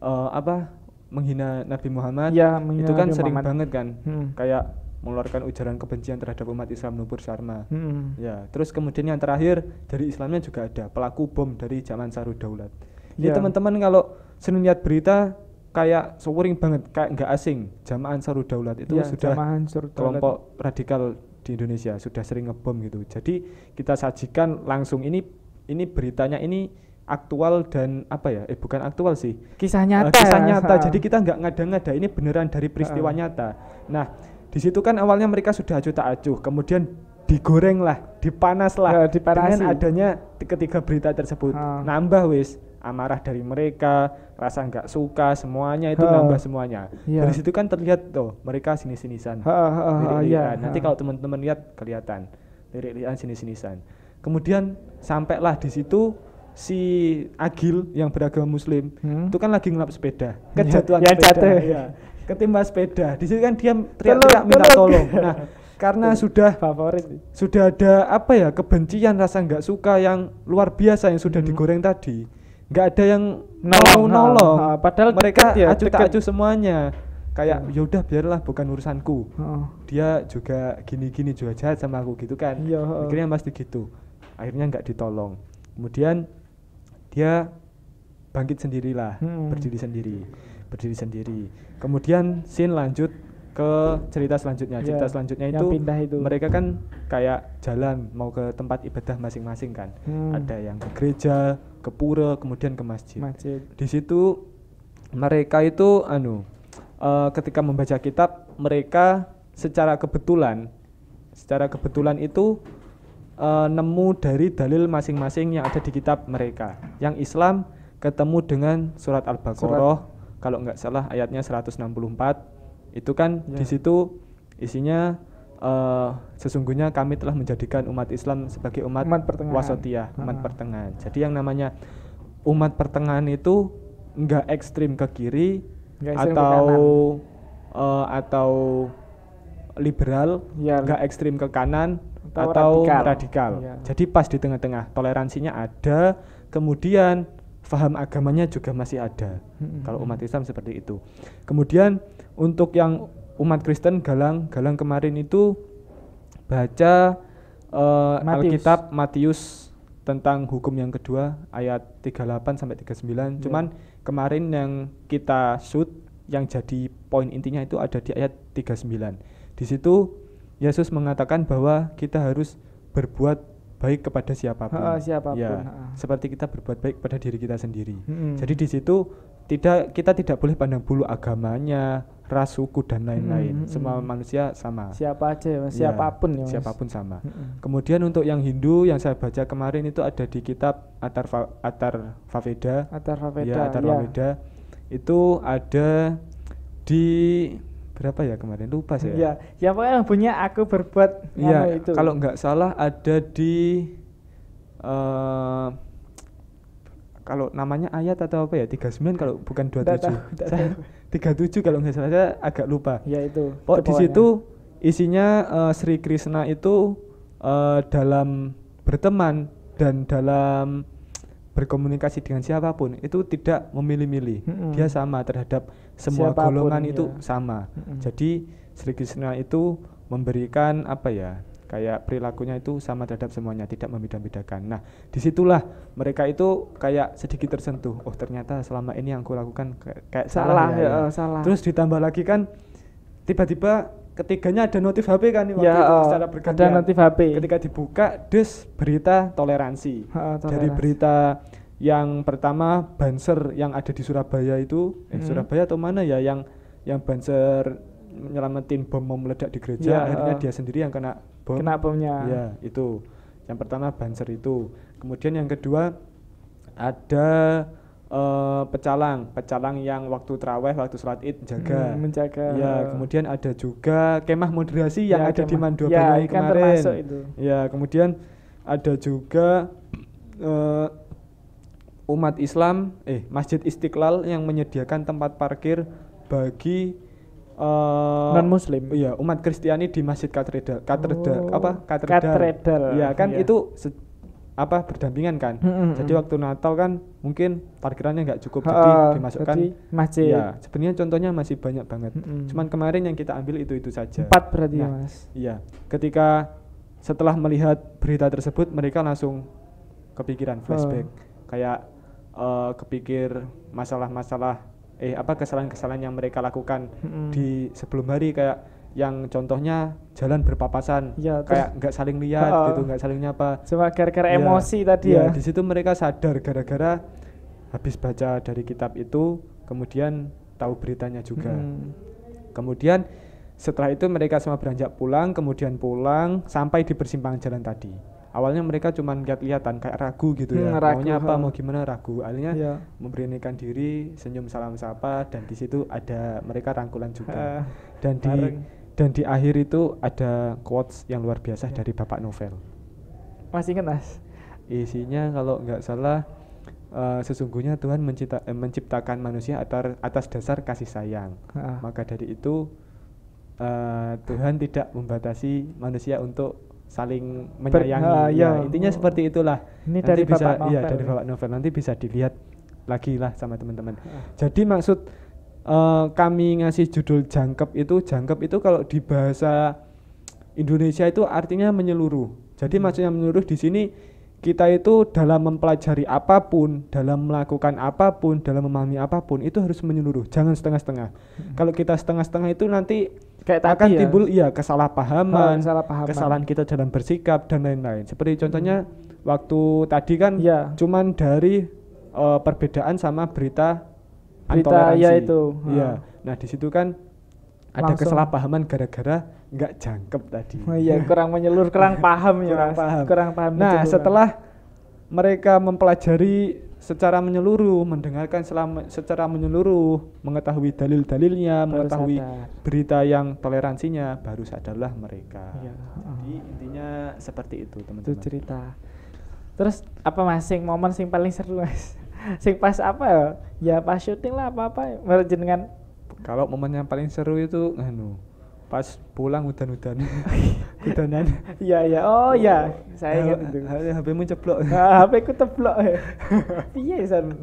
uh, apa menghina Nabi Muhammad ya, itu kan Nabi sering Muhammad. banget kan hmm. kayak mengeluarkan ujaran kebencian terhadap umat Islam Nubur Sharma. Hmm. Ya, terus kemudian yang terakhir dari Islamnya juga ada pelaku bom dari zaman Saru Daulat. Jadi yeah. teman-teman kalau sering lihat berita kayak sewering banget kayak nggak asing jamaah Ansarud Daulat itu ya, sudah kelompok radikal di Indonesia sudah sering ngebom gitu. Jadi kita sajikan langsung ini ini beritanya ini aktual dan apa ya? Eh bukan aktual sih. Kisah nyata. Uh, kisah nyata. Ya. Jadi kita nggak ngada-ngada ini beneran dari peristiwa uh. nyata. Nah, di situ kan awalnya mereka sudah acuh tak acuh, kemudian digoreng lah, dipanas lah ya, dengan adanya ketiga berita tersebut. Ha. Nambah wis amarah dari mereka, rasa nggak suka, semuanya itu ha. nambah semuanya. Ya. Dari situ kan terlihat tuh mereka sini sinisan ya, nah, Nanti kalau teman-teman lihat kelihatan lirik-lirikan sini sinisan Kemudian sampailah di situ si Agil yang beragama muslim hmm? itu kan lagi ngelap sepeda, ya, kejatuhan ya, sepeda. jatuh. Ya ketimbang sepeda. Di sini kan dia teriak-teriak minta tolong. Nah, karena sudah favorit sudah ada apa ya kebencian rasa nggak suka yang luar biasa yang sudah hmm. digoreng tadi nggak ada yang mau nolong, nolong. nah, padahal mereka ya, acu tak acu semuanya kayak yaudah ya yaudah biarlah bukan urusanku oh. dia juga gini-gini juga jahat sama aku gitu kan Yo. Iya, akhirnya pasti gitu akhirnya nggak ditolong kemudian dia bangkit sendirilah hmm. berdiri sendiri berdiri sendiri. Kemudian Sin lanjut ke cerita selanjutnya. Yeah. Cerita selanjutnya itu, pindah itu mereka kan kayak jalan mau ke tempat ibadah masing-masing kan. Hmm. Ada yang ke gereja, ke pura, kemudian ke masjid. masjid. Di situ mereka itu anu uh, ketika membaca kitab mereka secara kebetulan secara kebetulan itu uh, nemu dari dalil masing-masing yang ada di kitab mereka. Yang Islam ketemu dengan surat Al-Baqarah kalau nggak salah ayatnya 164 itu kan ya. di situ isinya uh, sesungguhnya kami telah menjadikan umat Islam sebagai umat, umat pertengahan. wasatiyah, umat pertengahan. Jadi yang namanya umat pertengahan itu nggak ekstrim ke kiri gak atau ke uh, atau liberal, ya. nggak ya. ekstrim ke kanan atau, atau radikal. radikal. Ya. Jadi pas di tengah-tengah, toleransinya ada. Kemudian faham agamanya juga masih ada. Hmm. Kalau umat Islam seperti itu. Kemudian untuk yang umat Kristen Galang, Galang kemarin itu baca uh, Matius. Alkitab Matius tentang hukum yang kedua ayat 38 sampai 39. Yeah. Iya. Cuman kemarin yang kita shoot yang jadi poin intinya itu ada di ayat 39. Di situ Yesus mengatakan bahwa kita harus berbuat baik kepada siapapun. Ha, siapapun. Ya, seperti kita berbuat baik kepada diri kita sendiri. Hmm. Jadi di situ tidak kita tidak boleh pandang bulu agamanya, ras, suku dan lain-lain. Hmm. Semua manusia sama. Siapa aja, ya, ya, siapapun ya. Mas. Siapapun sama. Hmm. Kemudian untuk yang Hindu yang saya baca kemarin itu ada di kitab Atar Fa, Atar Faveda. Atar Faveda. Ya, Atar ya. Faveda. Itu ada di berapa ya kemarin lupa sih ya? Iya, ya pokoknya punya aku berbuat ya itu. Kalau nggak salah ada di uh, kalau namanya ayat atau apa ya 39 kalau bukan 27. tujuh tiga 37 kalau nggak salah saya agak lupa. Ya itu. Pok di situ isinya uh, Sri Krishna itu uh, dalam berteman dan dalam berkomunikasi dengan siapapun itu tidak memilih-milih. Hmm. Dia sama terhadap semua Siapapun, golongan ya. itu iya. sama. Mm-hmm. Jadi Sri Krishna itu memberikan apa ya? Kayak perilakunya itu sama terhadap semuanya, tidak membeda-bedakan. Nah, disitulah mereka itu kayak sedikit tersentuh. Oh, ternyata selama ini yang aku lakukan kayak, salah, salah ya, ya. Eh, salah. Terus ditambah lagi kan, tiba-tiba ketiganya ada notif HP kan Iya. waktu ya, itu eh, secara bergantian. Ada notif HP. Ketika dibuka, des berita toleransi. Ha, toleransi. Dari berita yang pertama banser yang ada di Surabaya itu eh, hmm. Surabaya atau mana ya yang yang banser menyelamatin bom mau meledak di gereja ya, akhirnya uh, dia sendiri yang kena bom kena bomnya ya itu yang pertama banser itu kemudian yang kedua ada uh, pecalang pecalang yang waktu traweh waktu sholat id jaga hmm, menjaga ya kemudian ada juga kemah moderasi ya, yang ya, ada di Mandua ya, kan kemarin itu. ya kemudian ada juga uh, umat Islam, eh Masjid Istiqlal yang menyediakan tempat parkir bagi uh, eh, non muslim. Iya, umat Kristiani di Masjid Katedral. Katedral oh. apa? Katedral. Iya, kan iya. itu se- apa berdampingan kan. Hmm, hmm, jadi hmm. waktu Natal kan mungkin parkirannya nggak cukup jadi uh, dimasukkan jadi masjid. Ya, sebenarnya contohnya masih banyak banget. Hmm, hmm. Cuman kemarin yang kita ambil itu itu saja. Empat berarti nah, ya, Mas. Iya. Ketika setelah melihat berita tersebut mereka langsung kepikiran flashback. Uh. Kayak uh, kepikir masalah-masalah eh apa kesalahan-kesalahan yang mereka lakukan hmm. di sebelum hari kayak yang contohnya jalan berpapasan ya, kayak nggak saling lihat uh, gitu nggak saling nyapa cuma gara-gara ya, emosi tadi ya, ya. di situ mereka sadar gara-gara habis baca dari kitab itu kemudian tahu beritanya juga hmm. kemudian setelah itu mereka semua beranjak pulang kemudian pulang sampai di persimpangan jalan tadi awalnya mereka cuma lihat-lihatan kayak ragu gitu ya hmm, ragu, maunya apa ha. mau gimana ragu akhirnya yeah. memberanikan diri senyum salam sapa dan di situ ada mereka rangkulan juga dan di bareng. dan di akhir itu ada quotes yang luar biasa yeah. dari Bapak Novel masih ingat mas isinya kalau nggak salah uh, sesungguhnya Tuhan mencipta, eh, menciptakan manusia atar, atas dasar kasih sayang maka dari itu uh, Tuhan tidak membatasi manusia untuk saling menyayangi. Ber, uh, ya, ya, intinya oh. seperti itulah. Ini nanti dari bisa, Bapak iya, dari Bapak Novel nanti bisa dilihat lagi lah sama teman-teman. Uh. Jadi maksud uh, kami ngasih judul jangkep itu jangkep itu kalau di bahasa Indonesia itu artinya menyeluruh. Jadi hmm. maksudnya menyeluruh di sini kita itu dalam mempelajari apapun, dalam melakukan apapun, dalam memahami apapun itu harus menyeluruh, jangan setengah-setengah. Hmm. Kalau kita setengah-setengah itu nanti kayak tadi akan ya? timbul iya kesalahpahaman, kesalahpahaman, kesalahan kita dalam bersikap dan lain-lain. Seperti contohnya hmm. waktu tadi kan ya. cuman dari uh, perbedaan sama berita, berita antoleransi. Iya ya itu. Iya. Nah, di situ kan ada kesalahpahaman gara-gara nggak jangkep tadi. Oh iya, kurang menyeluruh, kurang paham ya. Kurang paham. Kurang paham. Nah, setelah mereka mempelajari secara menyeluruh, mendengarkan selama secara menyeluruh, mengetahui dalil-dalilnya, mengetahui sadar. berita yang toleransinya, baru sadarlah mereka. Ya. Jadi intinya seperti itu, teman-teman. Itu cerita. Terus apa mas, momen sing paling seru mas? sing pas apa ya? ya? pas syuting lah apa-apa, ya? merjen Kalau momen yang paling seru itu, anu, pas pulang hutan-hutan hutanan iya iya oh iya saya ingat itu HP-mu ceplok HP ah, ku ceplok iya san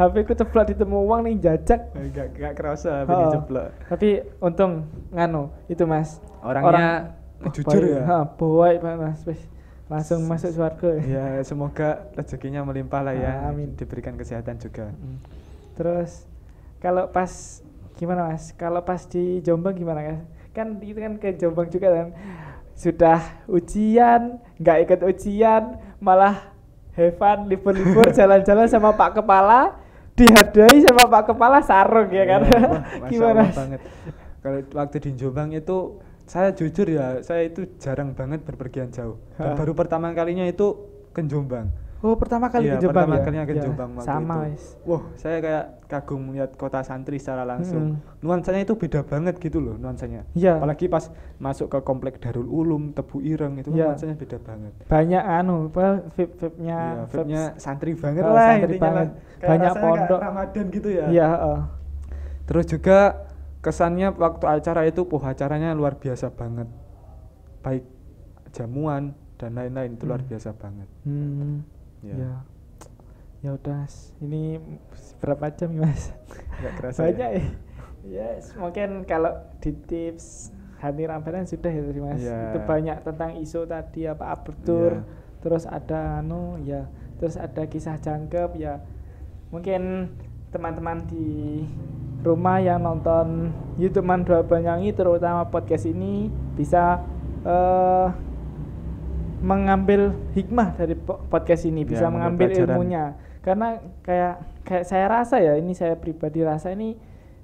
HP ku ceplok ditemu uang nih jajak enggak eh, enggak kerasa HP oh, ceplok tapi untung nganu itu mas orangnya orang, jujur ya ha, boy mas langsung masuk surga eh. ya semoga rezekinya melimpah lah ya amin diberikan kesehatan juga terus kalau pas gimana mas kalau pas di Jombang gimana kan kan itu kan ke Jombang juga kan sudah ujian nggak ikut ujian malah Hevan libur-libur jalan-jalan sama Pak Kepala dihadai sama Pak Kepala sarung ya kan iya, wah, gimana banget kalau waktu di Jombang itu saya jujur ya saya itu jarang banget berpergian jauh dan baru pertama kalinya itu ke Jombang Oh pertama kali iya, ke Jombang ya? kalinya ke iya. waktu sama, itu. Wah saya kayak kagum melihat kota santri secara langsung. Hmm. Nuansanya itu beda banget gitu loh nuansanya. Iya. Apalagi pas masuk ke komplek Darul Ulum, Tebu Ireng itu kan iya. nuansanya beda banget. Banyak anu apa vip vipnya. Iya, vipnya santri banget oh, lah santri banget. Lah. Banyak pondok. Ramadan gitu ya. Iya. Uh. Terus juga kesannya waktu acara itu poh acaranya luar biasa banget. Baik jamuan dan lain-lain itu hmm. luar biasa banget. Hmm yeah. ya ya udah ini berapa jam ya mas Enggak kerasa banyak ya, yes ya, mungkin kalau di tips hari Ramadan sudah ya mas yeah. itu banyak tentang isu tadi apa abertur, yeah. terus ada anu ya terus ada kisah jangkep ya mungkin teman-teman di rumah yang nonton YouTube Man Dua Banyangi terutama podcast ini bisa uh, mengambil hikmah dari podcast ini, ya, bisa ya, mengambil pelajaran. ilmunya. Karena kayak kayak saya rasa ya, ini saya pribadi rasa ini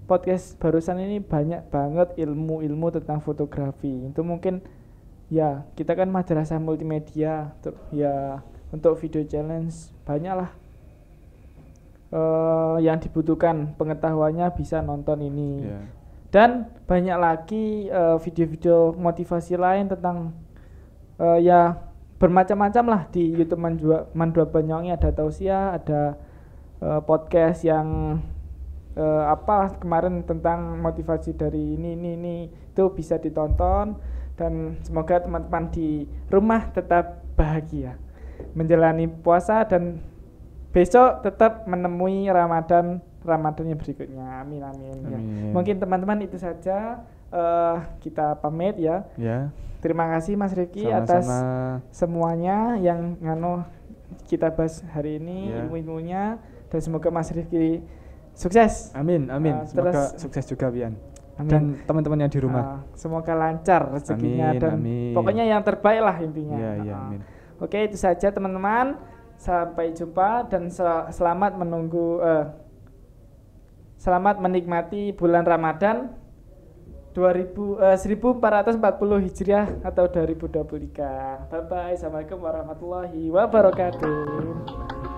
podcast barusan ini banyak banget ilmu-ilmu tentang fotografi. Itu mungkin ya kita kan madrasah multimedia, ya untuk video challenge banyaklah uh, yang dibutuhkan pengetahuannya bisa nonton ini. Yeah. Dan banyak lagi eh, video-video uh, motivasi lain tentang uh, ya bermacam-macam lah di YouTube Mandua, Mandua Banyuwangi ada tausiah, ada uh, podcast yang uh, apa kemarin tentang motivasi dari ini ini ini itu bisa ditonton dan semoga teman-teman di rumah tetap bahagia menjalani puasa dan besok tetap menemui Ramadan Ramadan yang berikutnya. Amin amin. Ya. amin. Ya. Mungkin teman-teman itu saja uh, kita pamit ya. Ya. Terima kasih Mas Rifki atas semuanya yang ngano kita bahas hari ini ya. ilmu-ilmunya dan semoga Mas Rifki sukses. Amin, amin. Uh, semoga terus, sukses juga Bian. Amin. Dan teman-teman yang di rumah. Uh, semoga lancar rezekinya amin, dan amin. pokoknya yang terbaik lah intinya. Ya, ya, uh, amin. Oke, itu saja teman-teman. Sampai jumpa dan sel selamat menunggu uh, selamat menikmati bulan Ramadan 2000 eh, 1440 Hijriah atau 2023. Bye bye. Assalamualaikum warahmatullahi wabarakatuh.